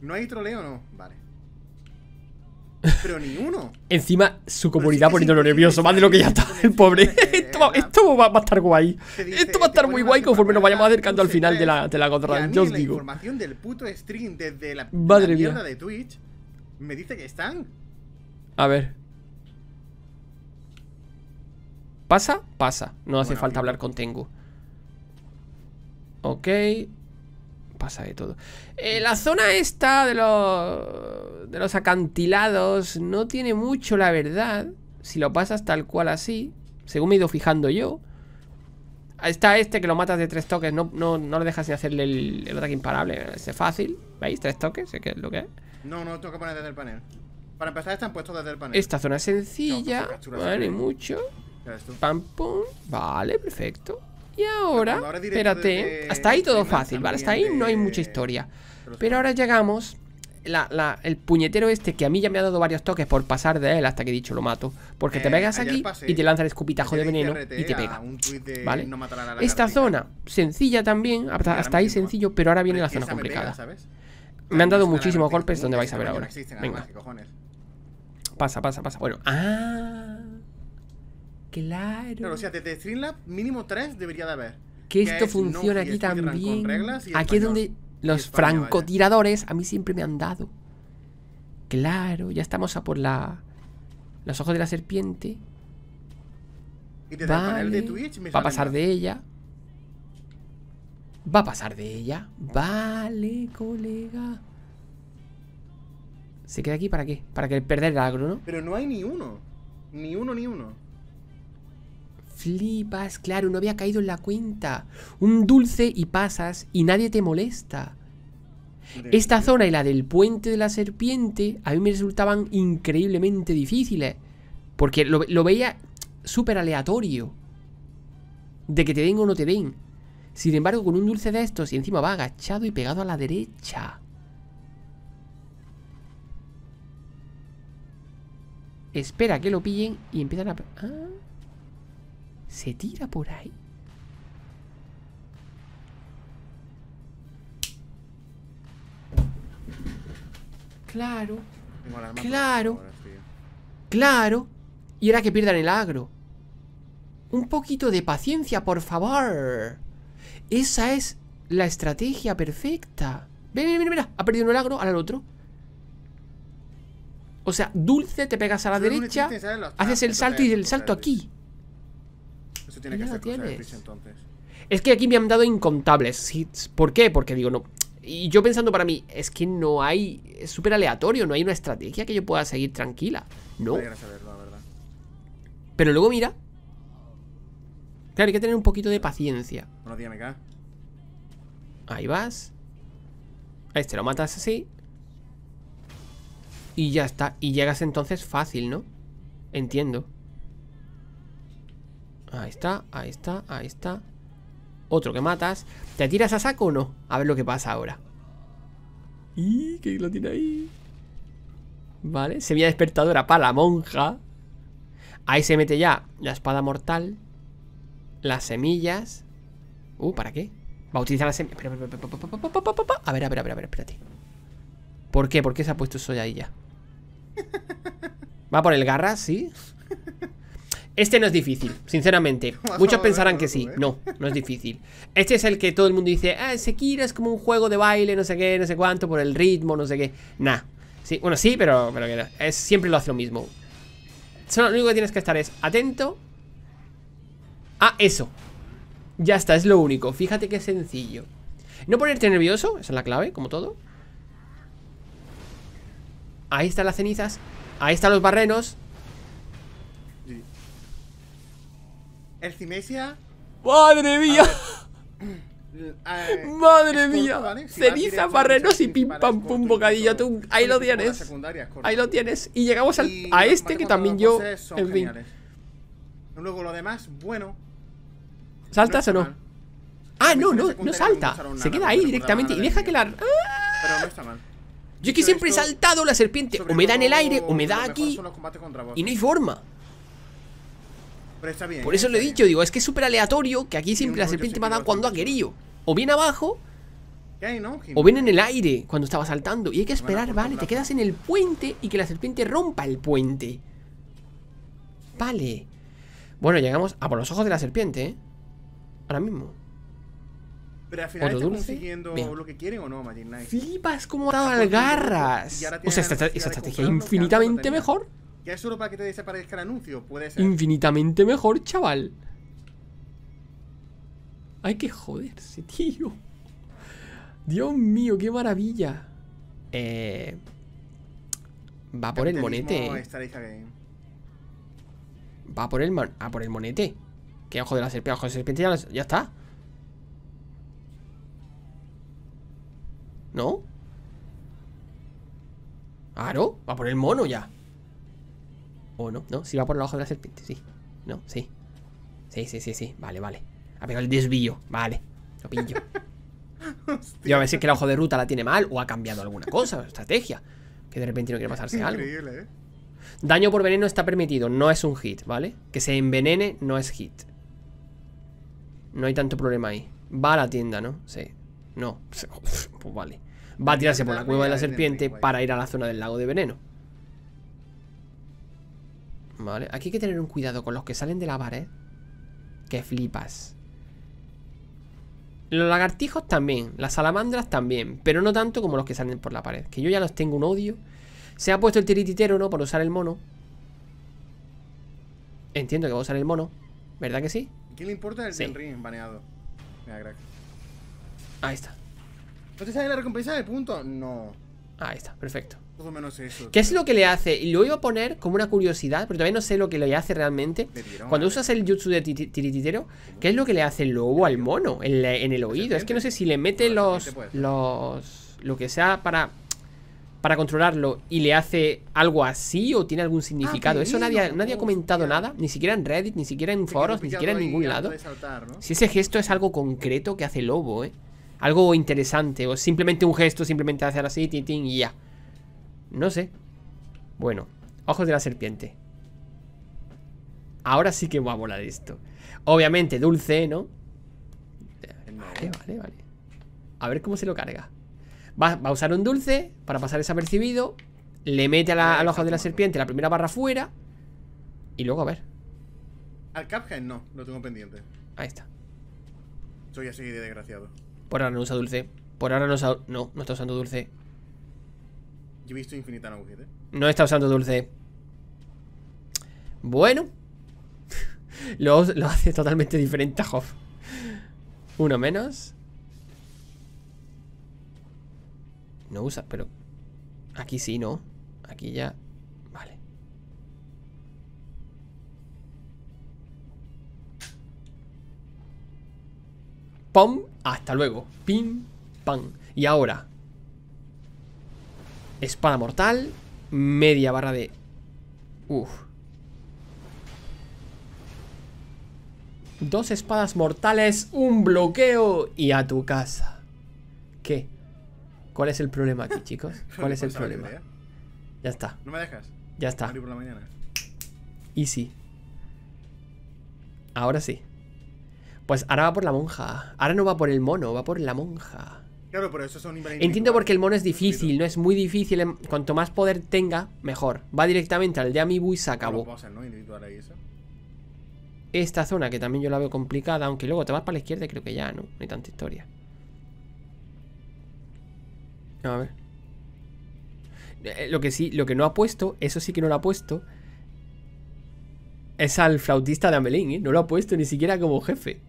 [SPEAKER 2] ¿No hay troleo o no? Vale. Pero ni uno.
[SPEAKER 1] Encima, su comunidad poniéndolo nervioso, más de lo que ya está, el pobre. esto, va, a estar guay. esto va a estar muy guay conforme nos vayamos acercando al final de la, de la yo os digo.
[SPEAKER 2] información del Madre mía. de me dice que están.
[SPEAKER 1] A ver. ¿Pasa? Pasa. No hace falta hablar con Tengu. Ok. Pasa de todo. Eh, la zona esta de los de los acantilados no tiene mucho la verdad. Si lo pasas tal cual así, según me he ido fijando yo. Está este que lo matas de tres toques, no, no, no lo dejas de hacerle el, ataque imparable. Es este fácil, ¿veis? Tres toques, ¿qué es lo que es?
[SPEAKER 2] No, no, tengo que poner desde el panel. Para empezar están puestos desde el panel. Esta zona es sencilla, vale mucho.
[SPEAKER 1] Pam, pum. Vale, perfecto. Y ahora, ahora espérate. Hasta ahí todo fácil, ¿vale? Hasta ahí no hay mucha historia. Pero ahora llegamos el puñetero este que a mí ya me ha dado varios toques por pasar de él hasta que he dicho lo mato. Porque te eh, pegas aquí y te lanza el escupitajo de veneno y te pega.
[SPEAKER 2] ¿Vale? Esta
[SPEAKER 1] zona sencilla también, hasta, ahí sencillo, pero ahora viene la zona complicada. Me, han dado muchísimos golpes donde vais a ver ahora. Venga. pasa, pasa, pasa. Bueno, ah. Claro.
[SPEAKER 2] Pero, o sea, desde Streamlab mínimo 3 debería de haber. Que esto funciona aquí también. Aquí es donde
[SPEAKER 1] los francotiradores a mí siempre me han dado. Claro, ya estamos a por la. Los ojos de la serpiente. Va a pasar de ella. Va a pasar de ella. Vale, colega. ¿Se queda aquí para qué? Para que perder el agro, ¿no?
[SPEAKER 2] Pero no hay ni uno. Ni uno, ni uno.
[SPEAKER 1] Flipas, claro, no había caído en la cuenta. Un dulce y pasas y nadie te molesta. Esta zona y la del puente de la serpiente a mí me resultaban increíblemente difíciles. Porque lo, veía súper aleatorio. De que te den o no te den. Sin embargo, con un dulce de estos y encima va agachado y pegado a la derecha. Espera que lo pillen y empiezan a... ¡Ah! se tira por ahí. Claro. Claro. Claro. Y ahora que pierdan el agro. Un poquito de paciencia, por favor. Esa es la estrategia perfecta. Ven, mira, mira, mira. Ha perdido el agro, ahora el otro. O sea, dulce, te pegas a la derecha,
[SPEAKER 2] haces el salto y el salto aquí
[SPEAKER 1] tiene Es que aquí me han dado incontables hits. ¿Por qué? Porque digo, no. Y yo pensando para mí, es que no hay. Es súper aleatorio, no hay una estrategia que yo pueda seguir tranquila. No. Pero luego mira. Claro, hay que tener un poquito de paciencia. Ahí vas. A este lo matas así. Y ya está. Y llegas entonces fácil, ¿no? Entiendo. Ahí está, ahí está, ahí está. Otro que matas. ¿Te tiras a saco o no? A ver lo que pasa ahora. ¿Y qué lo tiene ahí? Vale, semilla despertadora para la monja. Ahí se mete ya la espada mortal. Las semillas. Uh, ¿para qué? Va a utilizar las semillas. A ver, a ver, a ver, a ver, espérate. ¿Por qué? ¿Por qué se ha puesto eso ahí ya? Va por el garra, sí. Este no es difícil, sinceramente. Muchos pensarán que sí. No, no es difícil. Este es el que todo el mundo dice, ah, Sekiro es como un juego de baile, no sé qué, no sé cuánto, por el ritmo, no sé qué. Nah. Sí, bueno, sí, pero, pero es, siempre lo hace lo mismo. Solo lo único que tienes que estar es atento a eso. Ya está, es lo único. Fíjate qué sencillo. No ponerte nervioso, esa es la clave, como todo. Ahí están las cenizas. Ahí están los barrenos.
[SPEAKER 2] Cimesia.
[SPEAKER 1] ¡Madre mía! Madre mía, ceniza, barrenos y pim pam pum bocadillo tú, Ahí lo tienes. Ahí lo tienes. Y llegamos al, a este que también yo. En fin.
[SPEAKER 2] Luego lo demás, bueno.
[SPEAKER 1] ¿Saltas o no? Ah, no, no, no salta. Se queda ahí directamente y deja que la. Pero no está ¡Ah! mal. Yo que siempre he saltado la serpiente. O me da en el aire o me da aquí. Y no hay forma. Por eso lo he dicho, digo, es que es súper aleatorio que aquí siempre la serpiente mata cuando ha querido. O bien abajo, o bien en el aire cuando estaba saltando. Y hay que esperar, vale, te quedas en el puente y que la serpiente rompa el puente. Vale. Bueno, llegamos a por los ojos de la serpiente, ¿eh? Ahora mismo.
[SPEAKER 2] Pero al final lo que quieren no, Flipas como dado ah, las pues, garras. O sea, esta, estrategia estrategia infinitamente mejor. ¿Ya es solo para que te desaparezca el anuncio? Puede ser.
[SPEAKER 1] Infinitamente mejor, chaval. Hay que joderse, tío. Dios mío, qué maravilla. Eh, va por el monete. Va por el, ah, por el monete. Que ojo de la serpiente, ojo de serpiente, ya, está. ¿No? aro va por el mono ya. ¿O no? ¿No? Si va por la hoja de la serpiente, sí. ¿No? Sí. Sí, sí, sí, sí. Vale, vale. Ha pegado el desvío. Vale. Lo pillo. Yo a veces que el ojo de ruta la tiene mal o ha cambiado alguna cosa, estrategia. Que de repente no quiere pasarse algo. Increíble, ¿eh? Daño por veneno está permitido, no es un hit, ¿vale? Que se envenene no es hit. No hay tanto problema ahí. Va a la tienda, ¿no? Sí. No. Pues vale. Va a tirarse por la cueva de la serpiente para ir a la zona del lago de veneno. Vale, aquí hay que tener un cuidado con los que salen de la pared. ¿eh? Que flipas. Los lagartijos también, las salamandras también, pero no tanto como los que salen por la pared. Que yo ya los tengo un odio. Se ha puesto el tirititero, ¿no? Por usar el mono. Entiendo que va a usar el mono. ¿Verdad que sí?
[SPEAKER 2] ¿Qué le importa el sí. baneado? Mira, crack. Ahí está. ¿No te sale la recompensa de punto? No ahí está, perfecto. ¿Qué es
[SPEAKER 1] lo que le hace? Y lo iba a poner como una curiosidad, pero todavía no sé lo que le hace realmente. Cuando usas el jutsu de tirititero, ¿qué es lo que le hace el lobo al mono en, el pues oído? Es que no sé si le mete los. los. lo que sea para. Para controlarlo y le hace algo así o tiene algún significado. Ah, eso nadie, nadie ha comentado nada, ni siquiera en Reddit, ni siquiera en foros, ni siquiera en ningún lado. Si ese gesto es algo concreto que hace Lobo, ¿eh? algo interesante. O simplemente un gesto, simplemente hacer así, tin, y ya. No sé. Bueno, ojos de la serpiente. Ahora sí que va a volar esto. Obviamente, dulce, ¿no? Vale, ¿eh? vale, vale. A ver cómo se lo carga. Va, a usar un dulce para pasar desapercibido. Le mete a la, al ojo de la serpiente la primera barra fuera. Y luego a ver.
[SPEAKER 2] Al Capgen no, lo tengo pendiente. Ahí está. Soy así de desgraciado.
[SPEAKER 1] Por ahora no usa dulce. Por ahora no usa... No, no está usando dulce.
[SPEAKER 2] Yo he visto infinita
[SPEAKER 1] No está usando dulce. Bueno. lo, hace totalmente diferente a Uno menos. No usa, pero... Aquí sí, ¿no? Aquí ya... Vale. ¡Pom! Hasta luego. Pim, pam. Y ahora. Espada mortal. Media barra de... Uf. Dos espadas mortales, un bloqueo y a tu casa. ¿Qué? ¿Cuál es el problema aquí, chicos? ¿Cuál es el pues problema? Ya está. No me dejas. Ya está. sí. Ahora sí. Pues ahora va por la monja. Ahora no va por el mono, va por la monja. Claro, por eso Entiendo ¿eh? porque el mono es difícil, no es muy difícil. Em, cuanto más poder tenga, mejor. Va directamente al de Amiibo y se acabó. Esta zona que también yo la veo complicada, aunque luego te vas para la izquierda y creo que ya no, no hay tanta historia. A ver. Eh, lo que sí, lo que no ha puesto, eso sí que no lo ha puesto, es al flautista de Amelín, ¿eh? No lo ha puesto ni siquiera como jefe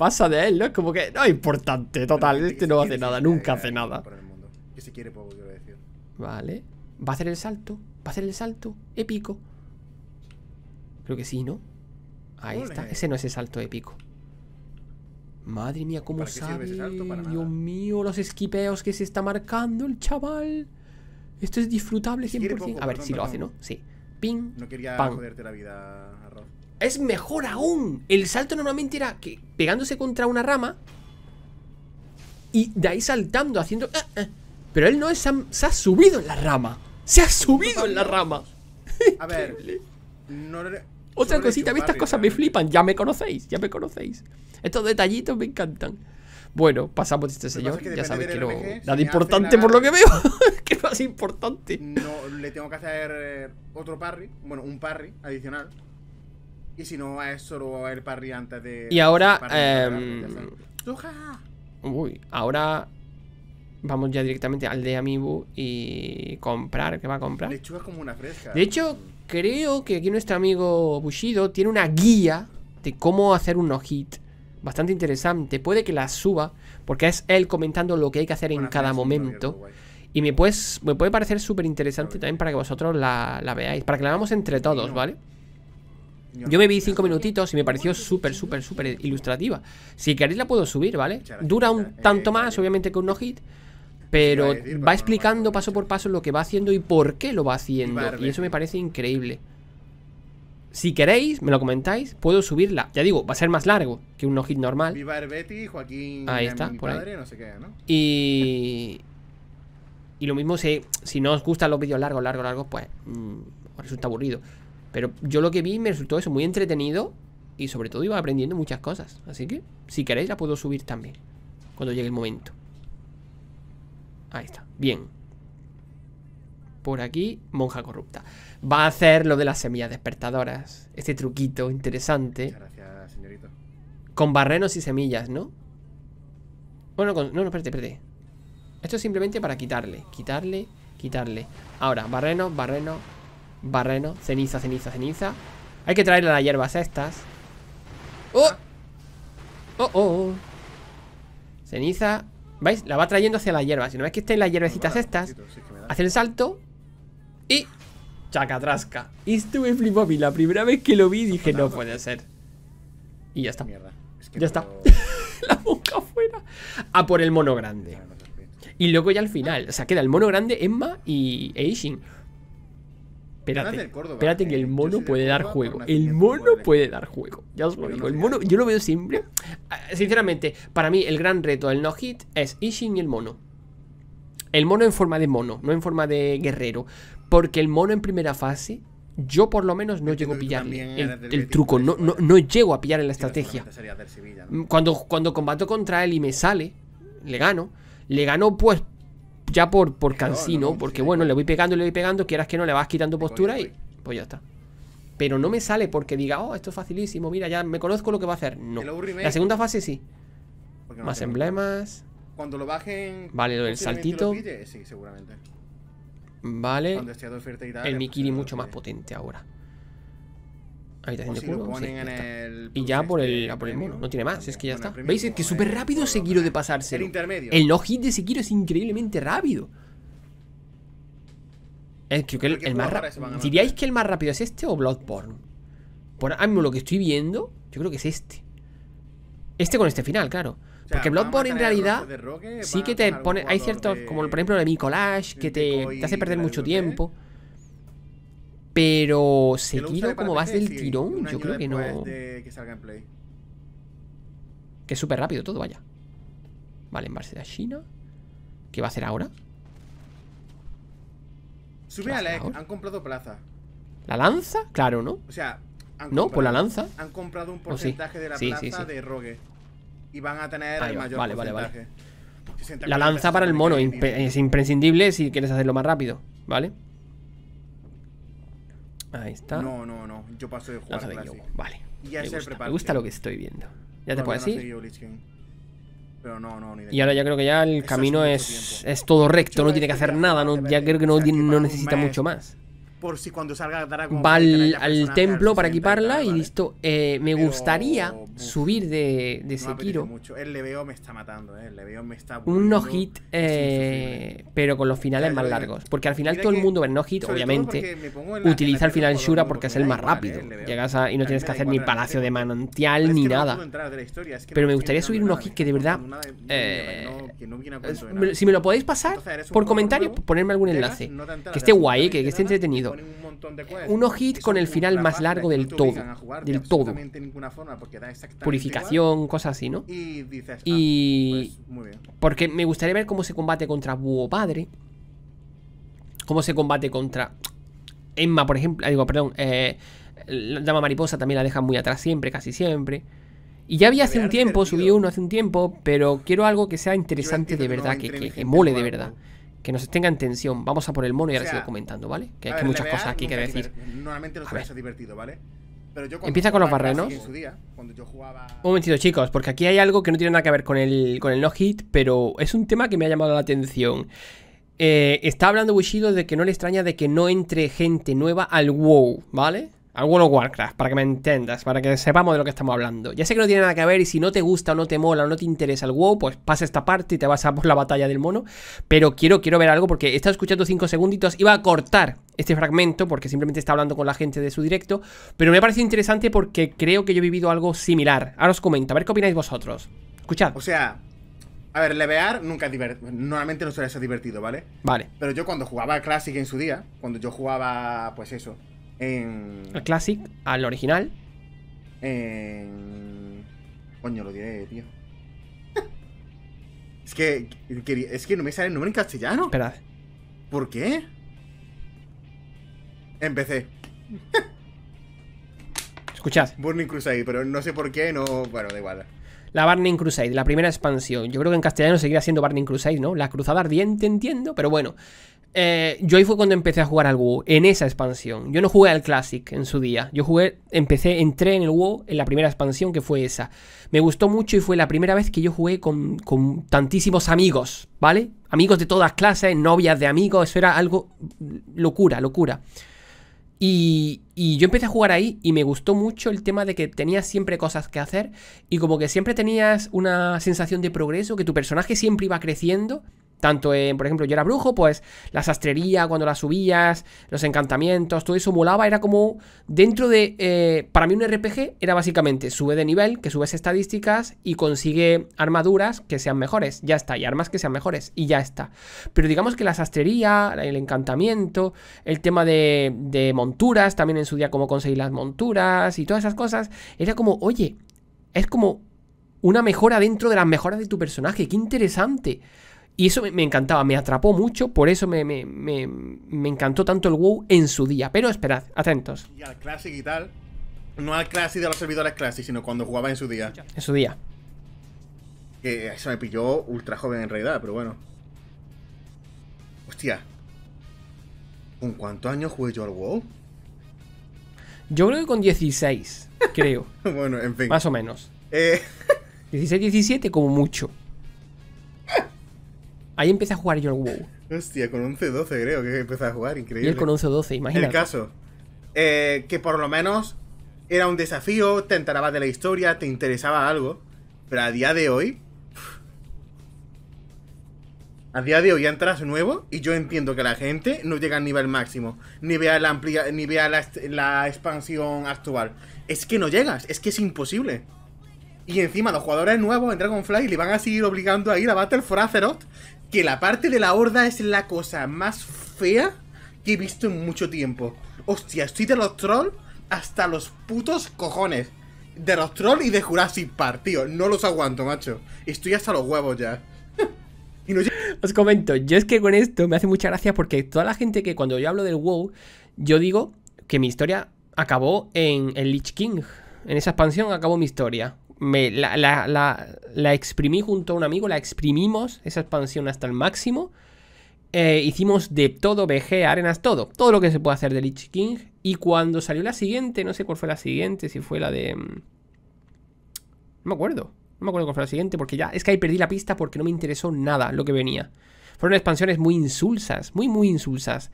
[SPEAKER 1] pasa de él, ¿no? Es como que no importante, total, este no hace nada, nunca hace nada. Vale. ¿Va a hacer el salto? ¿Va a hacer el salto? Épico. Creo que sí, ¿no? Ahí está. Ese no es el salto épico. Madre mía, cómo sabe. Dios mío, los esquipeos que se está marcando el chaval. Esto es disfrutable 100%. a ver si lo hace, ¿no? Sí. Ping.
[SPEAKER 2] No quería joderte la vida, Arroz
[SPEAKER 1] es mejor aún. El salto normalmente era que pegándose contra una rama y de ahí saltando, haciendo... Eh, eh. Pero él no se ha subido en la rama. Se ha subido en la rama. A ver. Otra cosita, a estas cosas me flipan. Ya me conocéis, ya me conocéis. Estos detallitos me encantan. Bueno, pasamos de este señor. ya sabéis que no. Nada importante por lo que veo. que no es importante. No, le tengo que hacer eh,
[SPEAKER 2] otro parry. Bueno, un parry adicional. Y si no es eso, lo va a de. Y ahora.
[SPEAKER 1] uy, ahora. Vamos ya directamente al de Amiibo y comprar, ¿qué va a comprar? una De hecho, creo que aquí nuestro amigo Bushido tiene una guía de cómo hacer un no-hit. Bastante interesante. Puede que la suba, porque es él comentando lo que hay que hacer en cada momento. Y me, me puede parecer súper interesante también para que vosotros la, la, veáis, para que la hagamos entre todos, ¿vale? Yo me vi cinco minutitos y me pareció súper, súper, súper ilustrativa. Si queréis la puedo subir, ¿vale? Dura un tanto más, obviamente, que un no-hit. Pero va explicando paso por paso lo que va haciendo y por qué lo va haciendo. Y eso me parece increíble. Si queréis, me lo comentáis, puedo subirla. Ya digo, va a ser más largo que un no-hit normal.
[SPEAKER 2] Ahí está, por ahí.
[SPEAKER 1] Y. Y lo mismo si, si no os gustan los vídeos largos, largos, largos, pues mm, resulta aburrido. Pero yo lo que vi me resultó eso muy entretenido y sobre todo iba aprendiendo muchas cosas. Así que si queréis la puedo subir también cuando llegue el momento. Ahí está. Bien. Por aquí, monja corrupta. Va a hacer lo de las semillas despertadoras. Este truquito interesante.
[SPEAKER 2] gracias, señorito.
[SPEAKER 1] Con barrenos y semillas, ¿no? Bueno, no, no, espérate, espérate. Esto es simplemente para quitarle. Quitarle, quitarle. Ahora, barrenos, barrenos, Barreno, ceniza, ceniza, ceniza Hay que traerle las hierbas estas ¡Oh! ¡Oh, oh! Ceniza ¿Veis? La va trayendo hacia las hierbas Si no ves que estén las hierbecitas estas Hace el salto Y... Chacatrasca Y estuve flipopi la primera vez que lo vi dije pues No puede pues ser Y ya está Ya está La boca afuera A por el mono grande Y luego ya al final O sea, queda el mono grande, Emma y Eishin espérate, que eh. el mono puede dar juego. El mono eh. puede dar juego. Ya os lo digo. El mono, yo lo veo simple. Ah, sinceramente, para mí el gran reto del no hit es Ishin y el mono. El mono en forma de mono, no en forma de guerrero. Porque el mono en primera fase, yo por lo menos no llego a pillarle el, truco. Pues, no, no, llego a pillar en la estrategia. Cuando, cuando combato contra él y me sale, le gano. Le gano pues ya por, por cansino, porque bueno, le voy pegando, le voy pegando, quieras que no, le vas quitando postura y pues ya está. Pero no me sale porque diga, oh, esto es facilísimo, mira, ya me conozco lo que va a hacer. No. La segunda fase sí. Más emblemas.
[SPEAKER 2] Cuando lo bajen.
[SPEAKER 1] Vale, el saltito. Vale. el Mikiri mucho más potente ahora. Habitación de Y ya por el, mono. No tiene más, es que ya está. ¿Veis? Es que súper rápido ese giro de pasarse. El no hit de ese giro es increíblemente rápido. ¿Diríais que el más rápido es este o Bloodborne? Por lo que estoy viendo, yo creo que es este. Este con este final, claro. Porque Bloodborne en realidad sí que te pone... Hay ciertos, como por ejemplo el de que te hace perder mucho tiempo. Pero seguido como vas del tirón, yo creo que no. que es súper rápido todo, vaya. Vale, en base a China. ¿Qué va a hacer ahora?
[SPEAKER 2] Sube a han comprado plaza.
[SPEAKER 1] ¿La lanza? Claro, ¿no? O sea, no, por la lanza. Han comprado un porcentaje de la plaza de
[SPEAKER 2] rogue. Y van a tener el mayor vale, Vale, vale. La lanza para el mono es
[SPEAKER 1] imprescindible si quieres hacerlo más rápido, ¿vale? Ahí está. No,
[SPEAKER 2] no, no. Yo paso de jugar Vale. me, gusta, lo
[SPEAKER 1] que estoy viendo. Ya te puedes ir.
[SPEAKER 2] y ahora ya creo que ya el camino es, es, todo recto, no tiene que hacer
[SPEAKER 1] nada, no, ya creo que no, no necesita mucho más
[SPEAKER 2] cuando salga Va al, templo para equiparla
[SPEAKER 1] y listo. Eh, me gustaría subir de, de Sekiro.
[SPEAKER 2] Un no-hit,
[SPEAKER 1] eh, pero con los finales más largos. Porque al final todo el mundo, el no-hit, obviamente, utiliza el final Shura porque es el más eh, rápido. Llegas y no tienes que hacer ni palacio de manantial ni nada. Pero me gustaría subir un no-hit que de verdad... Si me lo podéis pasar por comentario, ponerme algún enlace. Que esté guay, que esté entretenido. Uno Unos hits con el final más largo del todo. Del todo.
[SPEAKER 2] Purificación, cosas así, ¿no? Y.
[SPEAKER 1] Ah, pues, porque me gustaría ver cómo se combate contra Búho Padre. Cómo se combate contra. Emma, por ejemplo. Digo, perdón. Eh, la dama mariposa también la deja muy atrás siempre, casi siempre. Y ya había hace un tiempo, subí uno hace un tiempo, pero quiero algo que sea interesante de verdad, que mole de verdad que nos tenga en tensión. Vamos a por el mono y ahora sigo comentando, ¿vale? Que hay muchas cosas aquí que decir.
[SPEAKER 2] Normalmente los ¿vale? Empieza con los barrenos. Día, Un
[SPEAKER 1] momentito, chicos, porque aquí hay algo que no tiene nada que ver con el, con el no-hit, pero es un tema que me ha llamado la atención. Eh, está hablando Bushido de que no le extraña de que no entre gente nueva al WoW, ¿vale? Alguno Warcraft, para que me entendas, para que sepamos de lo que estamos hablando. Ya sé que no tiene nada que ver y si no te gusta o no te mola o no te interesa el WoW, pues pasa esta parte y te vas a por la batalla del mono. Pero quiero, quiero ver algo porque he estado escuchando 5 segunditos. Iba a cortar este fragmento porque simplemente está hablando con la gente de su directo. Pero me ha parecido interesante porque creo que yo he vivido algo similar. Ahora os comento, a ver qué opináis vosotros. Escuchad. O sea,
[SPEAKER 2] a ver, levear nunca es divertido. Normalmente no suele ser divertido, ¿vale? Vale. Pero yo cuando jugaba Classic en su día, cuando yo jugaba, pues eso, en...
[SPEAKER 1] Al Classic, al original.
[SPEAKER 2] Coño, lo diré, tío. es que, es que no me sale el nombre en castellano. Espera. ¿Por qué? Empecé.
[SPEAKER 1] Escuchad.
[SPEAKER 2] Burning Crusade, pero no sé por qué, no. Bueno, da
[SPEAKER 1] igual. La Burning Crusade, la primera expansión. Yo creo que en castellano seguirá siendo Burning Crusade, ¿no? La Cruzada Ardiente, entiendo, pero bueno. Eh, yo ahí fue cuando empecé a jugar al WoW, en esa expansión. Yo no jugué al Classic en su día. Yo jugué, empecé, entré en el WoW en la primera expansión que fue esa. Me gustó mucho y fue la primera vez que yo jugué con, tantísimos amigos, ¿vale? Amigos de todas clases, novias de amigos, eso era algo locura, locura. Y, y, yo empecé a jugar ahí y me gustó mucho el tema de que tenías siempre cosas que hacer y como que siempre tenías una sensación de progreso, que tu personaje siempre iba creciendo tanto en, por ejemplo, yo era brujo, pues la sastrería, cuando la subías, los encantamientos, todo eso molaba. Era como dentro de. Eh, para mí, un RPG era básicamente sube de nivel, que subes estadísticas y consigue armaduras que sean mejores. Ya está, y armas que sean mejores, y ya está. Pero digamos que la sastrería, el encantamiento, el tema de, de monturas, también en su día, cómo conseguir las monturas y todas esas cosas, era como, oye, es como una mejora dentro de las mejoras de tu personaje. ¡Qué interesante! Y eso me, encantaba, me atrapó mucho, por eso me, encantó tanto el WoW en su día. Pero esperad, atentos.
[SPEAKER 2] Y al Classic y tal, no al Classic de los servidores Classic, sino cuando jugaba en su día. En su día. eso me pilló ultra joven en realidad, pero bueno.
[SPEAKER 1] Hostia. ¿Con cuántos años jugué yo al WoW? Yo creo que con 16, creo. bueno, en fin. Más o menos. 16, eh. 17 como mucho. Ahí empecé a jugar yo el WoW.
[SPEAKER 2] Hostia, con 11-12 creo que empecé a jugar, increíble. Y él con 11-12, imagínate. El caso, eh, que por lo menos era un desafío, te enterabas de la historia, te interesaba algo. Pero a día de hoy. A día de hoy entras nuevo y yo entiendo que la gente no llega al nivel máximo, ni vea la amplia, ni vea la, la expansión actual. Es que no llegas, es que es imposible. Y encima los jugadores nuevos en Dragonfly le van a seguir obligando a ir a Battle for Azeroth, que la parte de la horda es la cosa más fea que he visto en mucho tiempo. Hostia, estoy de los trolls hasta los putos cojones. De los trolls y de Jurassic Park,
[SPEAKER 1] tío. No los aguanto, macho. Estoy hasta los huevos ya. Os comento, yo es que con esto me hace mucha gracia porque toda la gente que cuando yo hablo del WoW, yo digo que mi historia acabó en el Lich King. En esa expansión acabó mi historia la, la, exprimí junto a un amigo, la exprimimos, esa expansión hasta el máximo. Eh, hicimos de todo, BG, arenas, todo, todo lo que se puede hacer de Lich King. Y cuando salió la siguiente, no sé cuál fue la siguiente, si fue la de. Mm, no me acuerdo, no me acuerdo cuál fue la siguiente, porque ya es que ahí perdí la pista porque no me interesó nada lo que venía. Fueron expansiones muy insulsas, muy, muy insulsas.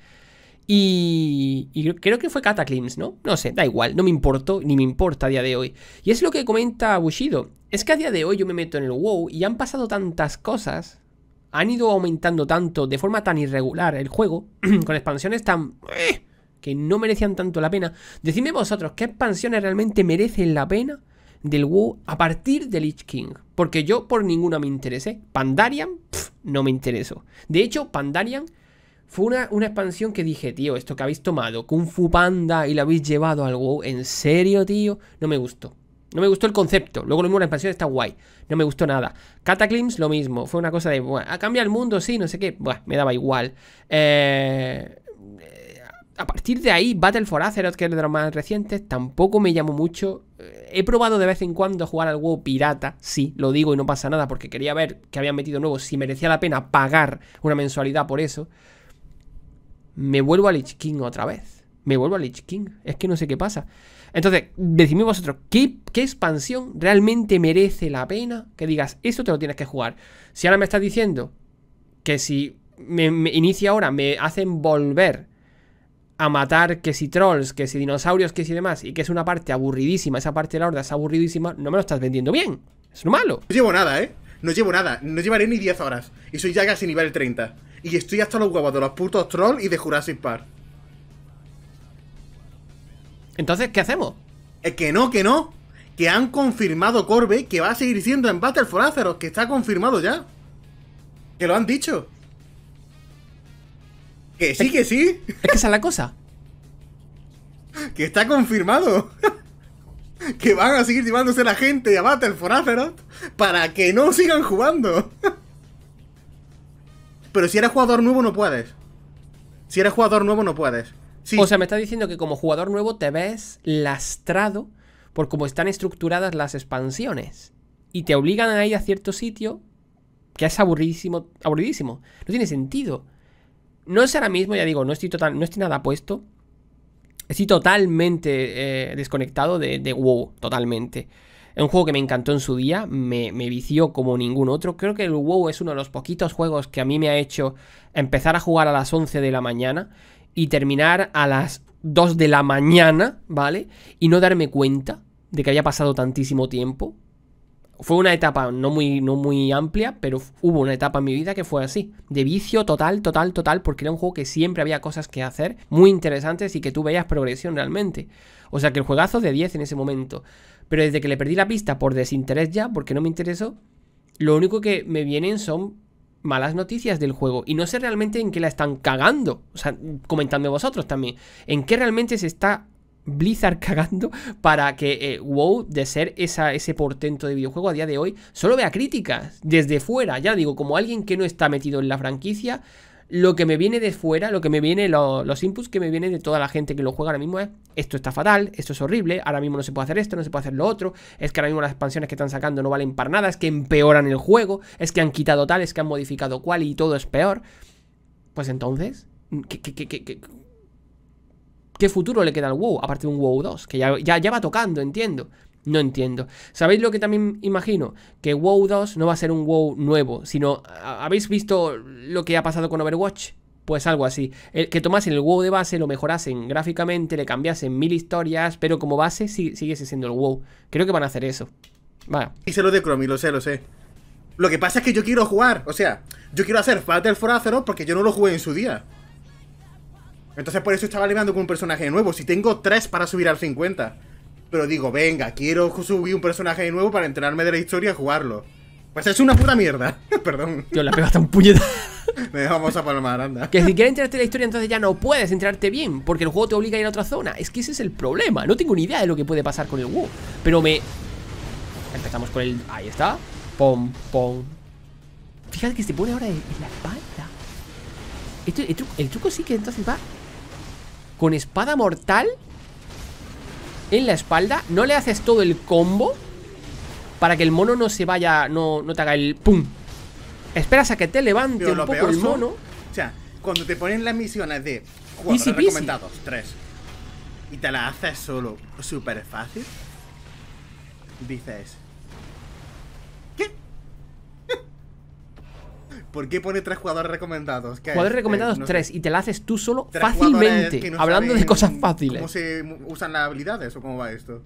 [SPEAKER 1] Y, creo que fue Cataclysm, ¿no? No sé, da igual, no me importó ni me importa a día de hoy. Y es lo que comenta Bushido. Es que a día de hoy yo me meto en el WoW y han pasado tantas cosas, han ido aumentando tanto, de forma tan irregular el juego, con expansiones tan... Eh, que no merecían tanto la pena. Decidme vosotros, ¿qué expansiones realmente merecen la pena del WoW a partir de Lich King? Porque yo por ninguna me interesé. Pandarian, no me interesó. De hecho, Pandarian fue una, una, expansión que dije, tío, esto que habéis tomado, Kung Fu Panda, y lo habéis llevado al WoW, ¿en serio, tío? No me gustó. No me gustó el concepto. Luego lo mismo, la expansión está guay. No me gustó nada. Cataclysms, lo mismo. Fue una cosa de, bueno, cambia el mundo, sí, no sé qué. Bueno, me daba igual. Eh, a partir de ahí, Battle for Azeroth, que es de los más recientes, tampoco me llamó mucho. Eh, he probado de vez en cuando jugar al WoW pirata, sí, lo digo y no pasa nada, porque quería ver que habían metido nuevo, si merecía la pena pagar una mensualidad por eso me vuelvo a Lich King otra vez. Me vuelvo a Lich King. Es que no sé qué pasa. Entonces, decidme vosotros, ¿qué, ¿qué, expansión realmente merece la pena que digas, esto te lo tienes que jugar? Si ahora me estás diciendo que si me, me inicia ahora, me hacen volver a matar que si trolls, que si dinosaurios, que si demás, y que es una parte aburridísima, esa parte de la horda es aburridísima, no me lo estás vendiendo bien. Es lo malo. No llevo nada, ¿eh? No llevo nada. No llevaré ni 10 horas. Y soy ya casi nivel 30.
[SPEAKER 2] Y estoy hasta los huevos de los putos trolls y de Jurassic Park. Entonces, ¿qué hacemos? Es eh, que no, que no. Que han confirmado Corbe que va a seguir siendo en Battle for Azeroth, que está confirmado ya. Que lo han dicho. Que sí, que sí. Es que esa es la cosa. que está confirmado. que van a seguir llevándose la gente a Battle for Azeroth para que no sigan jugando. Pero si eres
[SPEAKER 1] jugador nuevo no puedes. Si eres jugador nuevo no puedes. O sea, me está diciendo que como jugador nuevo te ves lastrado por cómo están estructuradas las expansiones. Y te obligan a ir a cierto sitio que es aburridísimo. aburridísimo. No tiene sentido. No es ahora mismo, ya digo, no estoy, total, no nada puesto. Estoy totalmente eh, desconectado de, de WoW, totalmente. Es un juego que me encantó en su día, me, vició como ningún otro. Creo que el WoW es uno de los poquitos juegos que a mí me ha hecho empezar a jugar a las 11 de la mañana y terminar a las 2 de la mañana, ¿vale? Y no darme cuenta de que había pasado tantísimo tiempo. Fue una etapa no muy, no muy amplia, pero hubo una etapa en mi vida que fue así. De vicio total, total, total, porque era un juego que siempre había cosas que hacer muy interesantes y que tú veías progresión realmente. O sea que el juegazo de 10 en ese momento. Pero desde que le perdí la pista por desinterés ya, porque no me interesó, lo único que me vienen son malas noticias del juego. Y no sé realmente en qué la están cagando. O sea, comentadme vosotros también. En qué realmente se está Blizzard cagando para que eh, WoW, de ser ese portento de videojuego a día de hoy, solo vea críticas desde fuera. Ya digo, como alguien que no está metido en la franquicia, lo que me viene de fuera, lo que me viene, los inputs que me vienen de toda la gente que lo juega ahora mismo es esto está fatal, esto es horrible, ahora mismo no se puede hacer esto, no se puede hacer lo otro, es que ahora mismo las expansiones que están sacando no valen para nada, es que empeoran el juego, es que han quitado tal, es que han modificado cual y todo es peor. Pues entonces, ¿qué, futuro le queda al WoW? Aparte de un WoW 2, que ya, ya, ya va tocando, entiendo. No entiendo. ¿Sabéis lo que también imagino? Que WoW 2 no va a ser un WoW nuevo, sino ¿habéis visto lo que ha pasado con Overwatch? Pues algo así. que tomasen el WoW de base, lo mejorasen gráficamente, le cambiasen mil historias, pero como base sí, sigue siendo el WoW. Creo que van a hacer eso. va Y se lo de Chromie, lo sé, lo sé. Lo que pasa es que yo quiero jugar, o sea, yo quiero hacer Battle for Azeroth
[SPEAKER 2] porque yo no lo jugué en su día. Entonces por eso estaba animando con un personaje nuevo, si tengo tres para subir al 50. Pero digo, venga, quiero subir un personaje de nuevo para entrenarme de la
[SPEAKER 1] historia y jugarlo. Pues es una puta mierda. Perdón. Yo la pega hasta un puñetazo. Me vamos a palmar, anda. Que si quieres enterarte de la historia, entonces ya no puedes enterarte bien, porque el juego te obliga a ir a otra zona. Es que ese es el problema. No tengo ni idea de lo que puede pasar con el Wu Pero me. Empezamos con el. Ahí está. Pom, pom. Fíjate que se pone ahora en la espalda. el, truco, el truco sí que entonces va. Con espada mortal en la espalda No le haces todo el combo Para que el mono no se vaya No, no te haga el pum Esperas a que te levante un poco el mono
[SPEAKER 2] O sea, cuando te ponen las misiones de Cuatro recomendados, tres Y te la haces solo Súper fácil Dices ¿Por qué pone tres jugadores recomendados? Jugadores recomendados eh, tres y te la haces tú solo fácilmente. hablando de cosas fáciles. ¿Cómo se usan las habilidades o cómo va esto?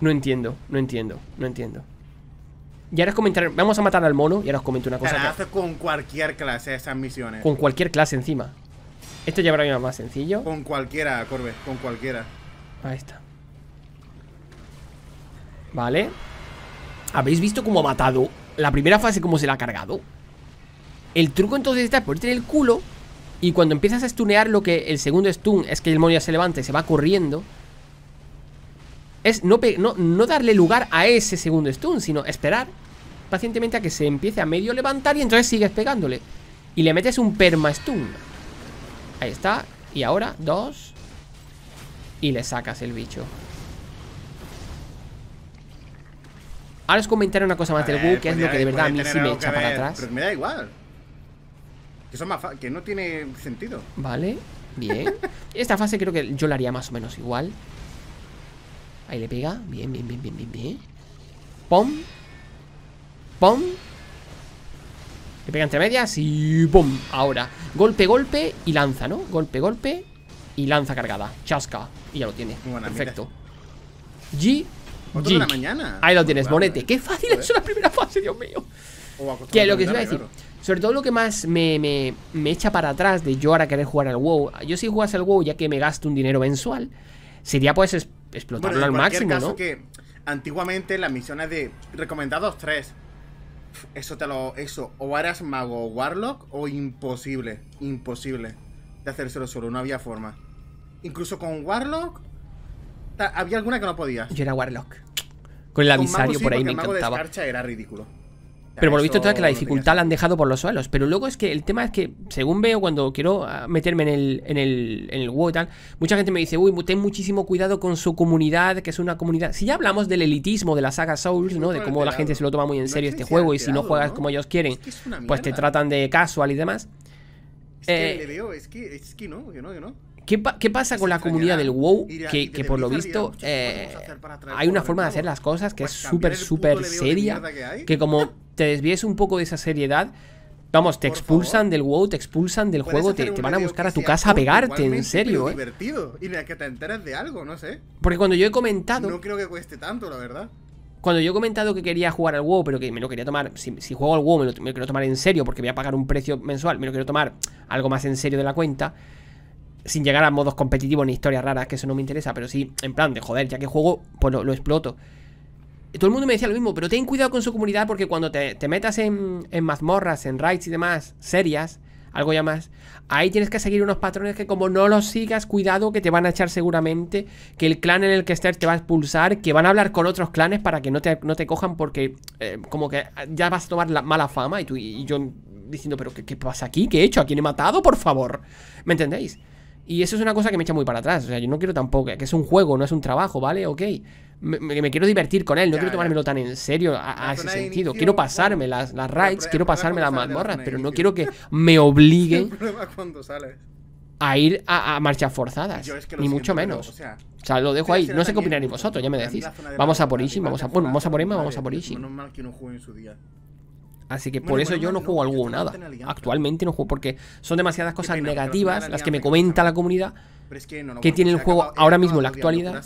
[SPEAKER 1] No entiendo, no entiendo, no entiendo. Y ahora os comentaré, vamos a matar al mono y ahora os comento una cosa.
[SPEAKER 2] Se con cualquier clase esas misiones. Con
[SPEAKER 1] cualquier clase encima. Esto ya habrá más sencillo. Con
[SPEAKER 2] cualquiera, Corbe, con cualquiera.
[SPEAKER 1] Ahí está. Vale. ¿Habéis visto cómo ha matado la primera fase como se la ha cargado. El truco entonces está por tener el culo y cuando empiezas a stunear lo que el segundo stun es que el demonio se levante, se va corriendo. Es no, no, no darle lugar a ese segundo stun, sino esperar pacientemente a que se empiece a medio levantar y entonces sigues pegándole. Y le metes un perma stun. Ahí está. Y ahora, dos. Y le sacas el bicho. Ahora os comentaré una cosa más del Wu, que es pues lo que de verdad a mí sí me echa para atrás. Pero me
[SPEAKER 2] da igual. Que, no tiene sentido.
[SPEAKER 1] Vale, bien. Esta fase creo que yo la haría más o menos igual. Ahí le pega. Bien, bien, bien, bien, bien, bien. Pom. Pom. Le pega entre medias y ¡pum! Ahora, golpe, golpe y lanza, ¿no? Golpe, golpe y lanza cargada. Chasca. Y ya lo tiene. Perfecto. G otro mañana. Ahí lo tienes, monete. Qué fácil es la primera fase, Dios mío. Oh, que lo que os iba a decir. Sobre todo lo que más me, echa para atrás de yo ahora querer jugar al WoW. Yo si jugas al WoW ya que me gasto un dinero mensual, sería pues explotarlo al máximo, caso, ¿no?
[SPEAKER 2] que antiguamente las misiones de recomendados 3. Eso te lo eso o eras mago warlock o imposible, imposible de hacérselo solo, no había forma. Incluso con warlock había alguna que no podía Yo
[SPEAKER 1] era Warlock. Con el avisario por ahí me encantaba. era ridículo. pero por lo visto toda que la dificultad la han dejado por los suelos. Pero luego es que el tema es que, según veo, cuando quiero ah, meterme en el, en el, WoW y mucha gente me dice, uy, ten muchísimo cuidado con su comunidad, que es una comunidad. Si ya hablamos del elitismo de la saga Souls, ¿no? De cómo la gente se lo toma muy en serio este juego y si no juegas como ellos quieren, pues te tratan de casual y demás. Es que eh, le
[SPEAKER 2] veo, es que, es que no, que no, que no.
[SPEAKER 1] ¿Qué, pasa con la comunidad del WoW? Que, por lo visto eh, hay una forma de hacer las cosas que pues es súper, súper seria. Que como te desvíes un poco de esa seriedad, vamos, te expulsan del WoW, te expulsan del juego, te, van a buscar a tu casa a pegarte, en serio. ¿eh?
[SPEAKER 2] Divertido, y que te enteres de algo, no sé.
[SPEAKER 1] Porque cuando yo he comentado... No
[SPEAKER 2] creo que cueste tanto, la verdad
[SPEAKER 1] cuando yo he comentado que quería jugar al WoW, pero que me lo quería tomar, si, juego al WoW me me lo, quiero tomar en serio porque voy a pagar un precio mensual, me lo quiero tomar algo más en serio de la cuenta, sin llegar a modos competitivos ni historias raras, que eso no me interesa, pero sí, en plan de joder, ya que juego, pues lo, exploto. Todo el mundo me decía lo mismo, pero ten cuidado con su comunidad porque cuando te, metas en, en, mazmorras, en raids y demás, serias, algo ya más, ahí tienes que seguir unos patrones que como no los sigas, cuidado que te van a echar seguramente, que el clan en el que estés te va a expulsar, que van a hablar con otros clanes para que no te, cojan porque eh, como que ya vas a tomar la mala fama y, tú, y yo diciendo, pero qué, ¿qué pasa aquí? ¿Qué he hecho? ¿A quién he matado? Por favor. ¿Me entendéis? Y eso es una cosa que me echa muy para atrás. O sea, yo no quiero tampoco, que es un juego, no es un trabajo, ¿vale? Ok. Me, quiero divertir con él, no quiero tomármelo tan en serio a, ese sentido. Quiero pasarme las, las raids, quiero pasarme las mazmorras, pero no quiero que me obliguen a ir a, marchas forzadas. ni mucho menos. o,
[SPEAKER 2] sea,
[SPEAKER 1] lo dejo ahí. No sé qué opinaréis vosotros, ya me decís. Vamos a por Ishin, vamos a, vamos a por Emma, vamos a por Ishin. Así que por eso yo no, juego algo nada. Actualmente no juego porque son demasiadas cosas negativas las que me comenta la comunidad que, tiene el juego ahora mismo en la actualidad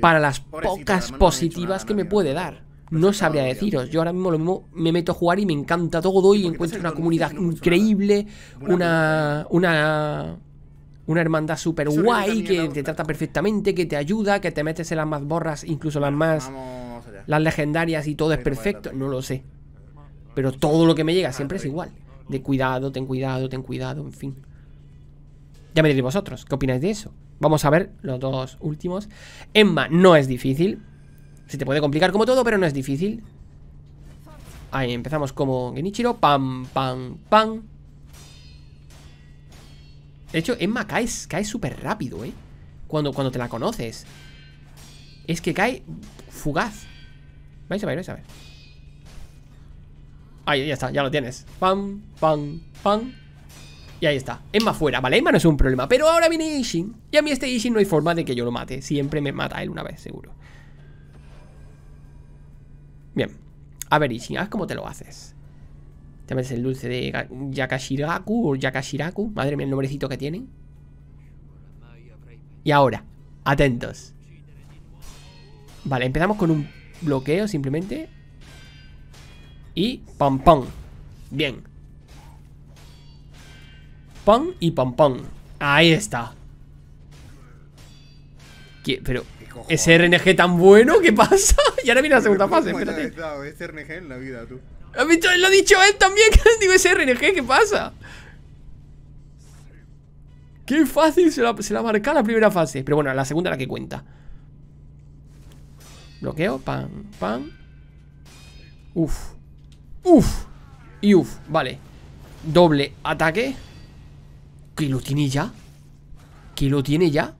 [SPEAKER 1] para las pocas positivas que me puede dar. No sabría deciros, yo ahora mismo lo mismo me meto a jugar y me encanta todo y encuentro una comunidad increíble, una, una una hermandad super guay que te trata perfectamente, que te ayuda, que te metes en las más borras incluso las más. las legendarias y todo es pues, perfecto. No lo sé. Pero todo lo que me llega ah, siempre es igual. De cuidado, ten cuidado, ten cuidado, en fin. Ya me diréis vosotros, ¿qué opináis de eso? Vamos a ver los dos últimos. Emma no es difícil. Se te puede complicar como todo, pero no es difícil. Ahí empezamos como Genichiro. Pam, pam, pam. De hecho, Emma cae, súper rápido, ¿eh? Cuando, cuando te la conoces. Es que cae fugaz. Vais a ver, vais a ver. Ahí, ya está, ya lo tienes. Pam, pam, pam. Y ahí está. Emma fuera, ¿vale? Emma no es un problema. Pero ahora viene Ishin. Y a mí este Ishin no hay forma de que yo lo mate. Siempre me mata él una vez, seguro. Bien. A ver, Ishin, a ver cómo te lo haces. Te metes el dulce de Yakashiraku o Yakashiraku. Madre mía, el nombrecito que tiene. Y ahora, atentos. Vale, empezamos con un bloqueo simplemente y pam pam. Bien. ¡Pam y pam pam. Ahí está. ¿Qué? Pero, ¿ese eh. RNG tan bueno? ¿Qué pasa? y ahora viene la segunda fase, espérate.
[SPEAKER 2] Ese RNG en la vida, tú.
[SPEAKER 1] Lo ha dicho él también. Digo, ese RNG, ¿qué pasa? Qué fácil se la, se la marca la primera fase. Pero bueno, la segunda es la que cuenta. Bloqueo, pam! pam Uf. Uf, y uf, vale Doble ataque Que lo tiene ya Que lo tiene ya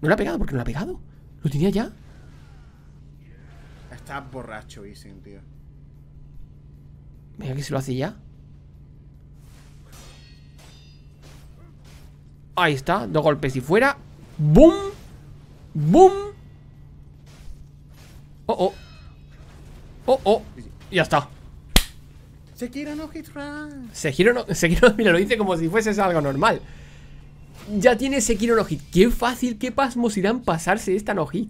[SPEAKER 1] No lo ha pegado, porque no lo ha pegado Lo tenía ya
[SPEAKER 2] Está borracho Isen, tío
[SPEAKER 1] Venga, que se lo hace ya Ahí está, dos golpes y fuera ¡Bum! ¡Bum! ¡Oh, oh! ¡Oh, oh! Ya está Sekiro no Hitran. Sekiro no, Sekiro, mira, lo dice como si fuese algo normal. Ya tiene Sekiro no hit. Qué fácil, qué pasmosidad pasarse esta no hit.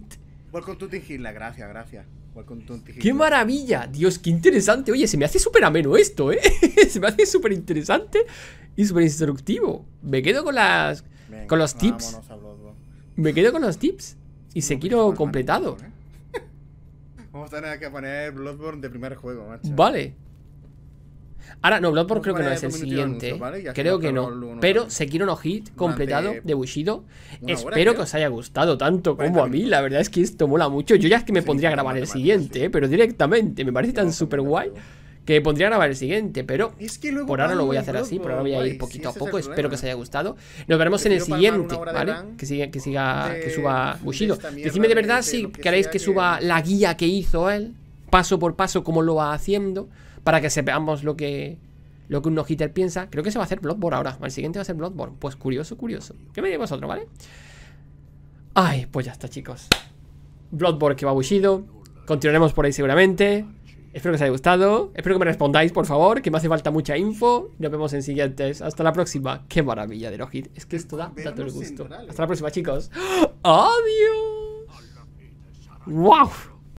[SPEAKER 2] Welcome to Hitler, gracias, gracias. Welcome to ¡Qué maravilla!
[SPEAKER 1] Dios, qué interesante. Oye, se me hace súper ameno esto, ¿eh? se me hace súper interesante y súper instructivo. Me quedo con las. con los tips. Me quedo con los tips. Y Sekiro completado. ¿eh?
[SPEAKER 2] Vamos a tener que poner Bloodborne de primer juego, macho.
[SPEAKER 1] Vale. Ahora, no, Bloodborne creo que no es el siguiente. Creo que no. Pero Sekiro no Hit completado de Bushido. Espero que os haya gustado tanto como a mí. La verdad es que esto mola mucho. Yo ya es que me pondría a grabar el siguiente, eh, pero directamente. Me parece tan super guay que pondría a grabar el siguiente, pero por ahora lo voy a hacer así, por ahora voy a ir poquito a poco, espero que os haya gustado. Nos veremos en el siguiente, ¿vale? Que siga, que siga, que suba Bushido. Decidme de verdad si queréis que suba la guía que hizo él, paso por paso, Como lo va haciendo para que sepamos lo que, lo que un no-hitter piensa. Creo que se va a hacer Bloodborne ahora. El siguiente va a ser Bloodborne. Pues curioso, curioso. ¿Qué me diréis vosotros, vale? Ay, pues ya está, chicos. Bloodborne que va bullido. Continuaremos por ahí seguramente. Espero que os haya gustado. Espero que me respondáis, por favor, que me hace falta mucha info. Nos vemos en siguientes. Hasta la próxima. Qué maravilla de Logit. Es que esto da, tanto el gusto. Hasta la próxima, chicos. ¡Adiós! ¡Ah, ¡Wow!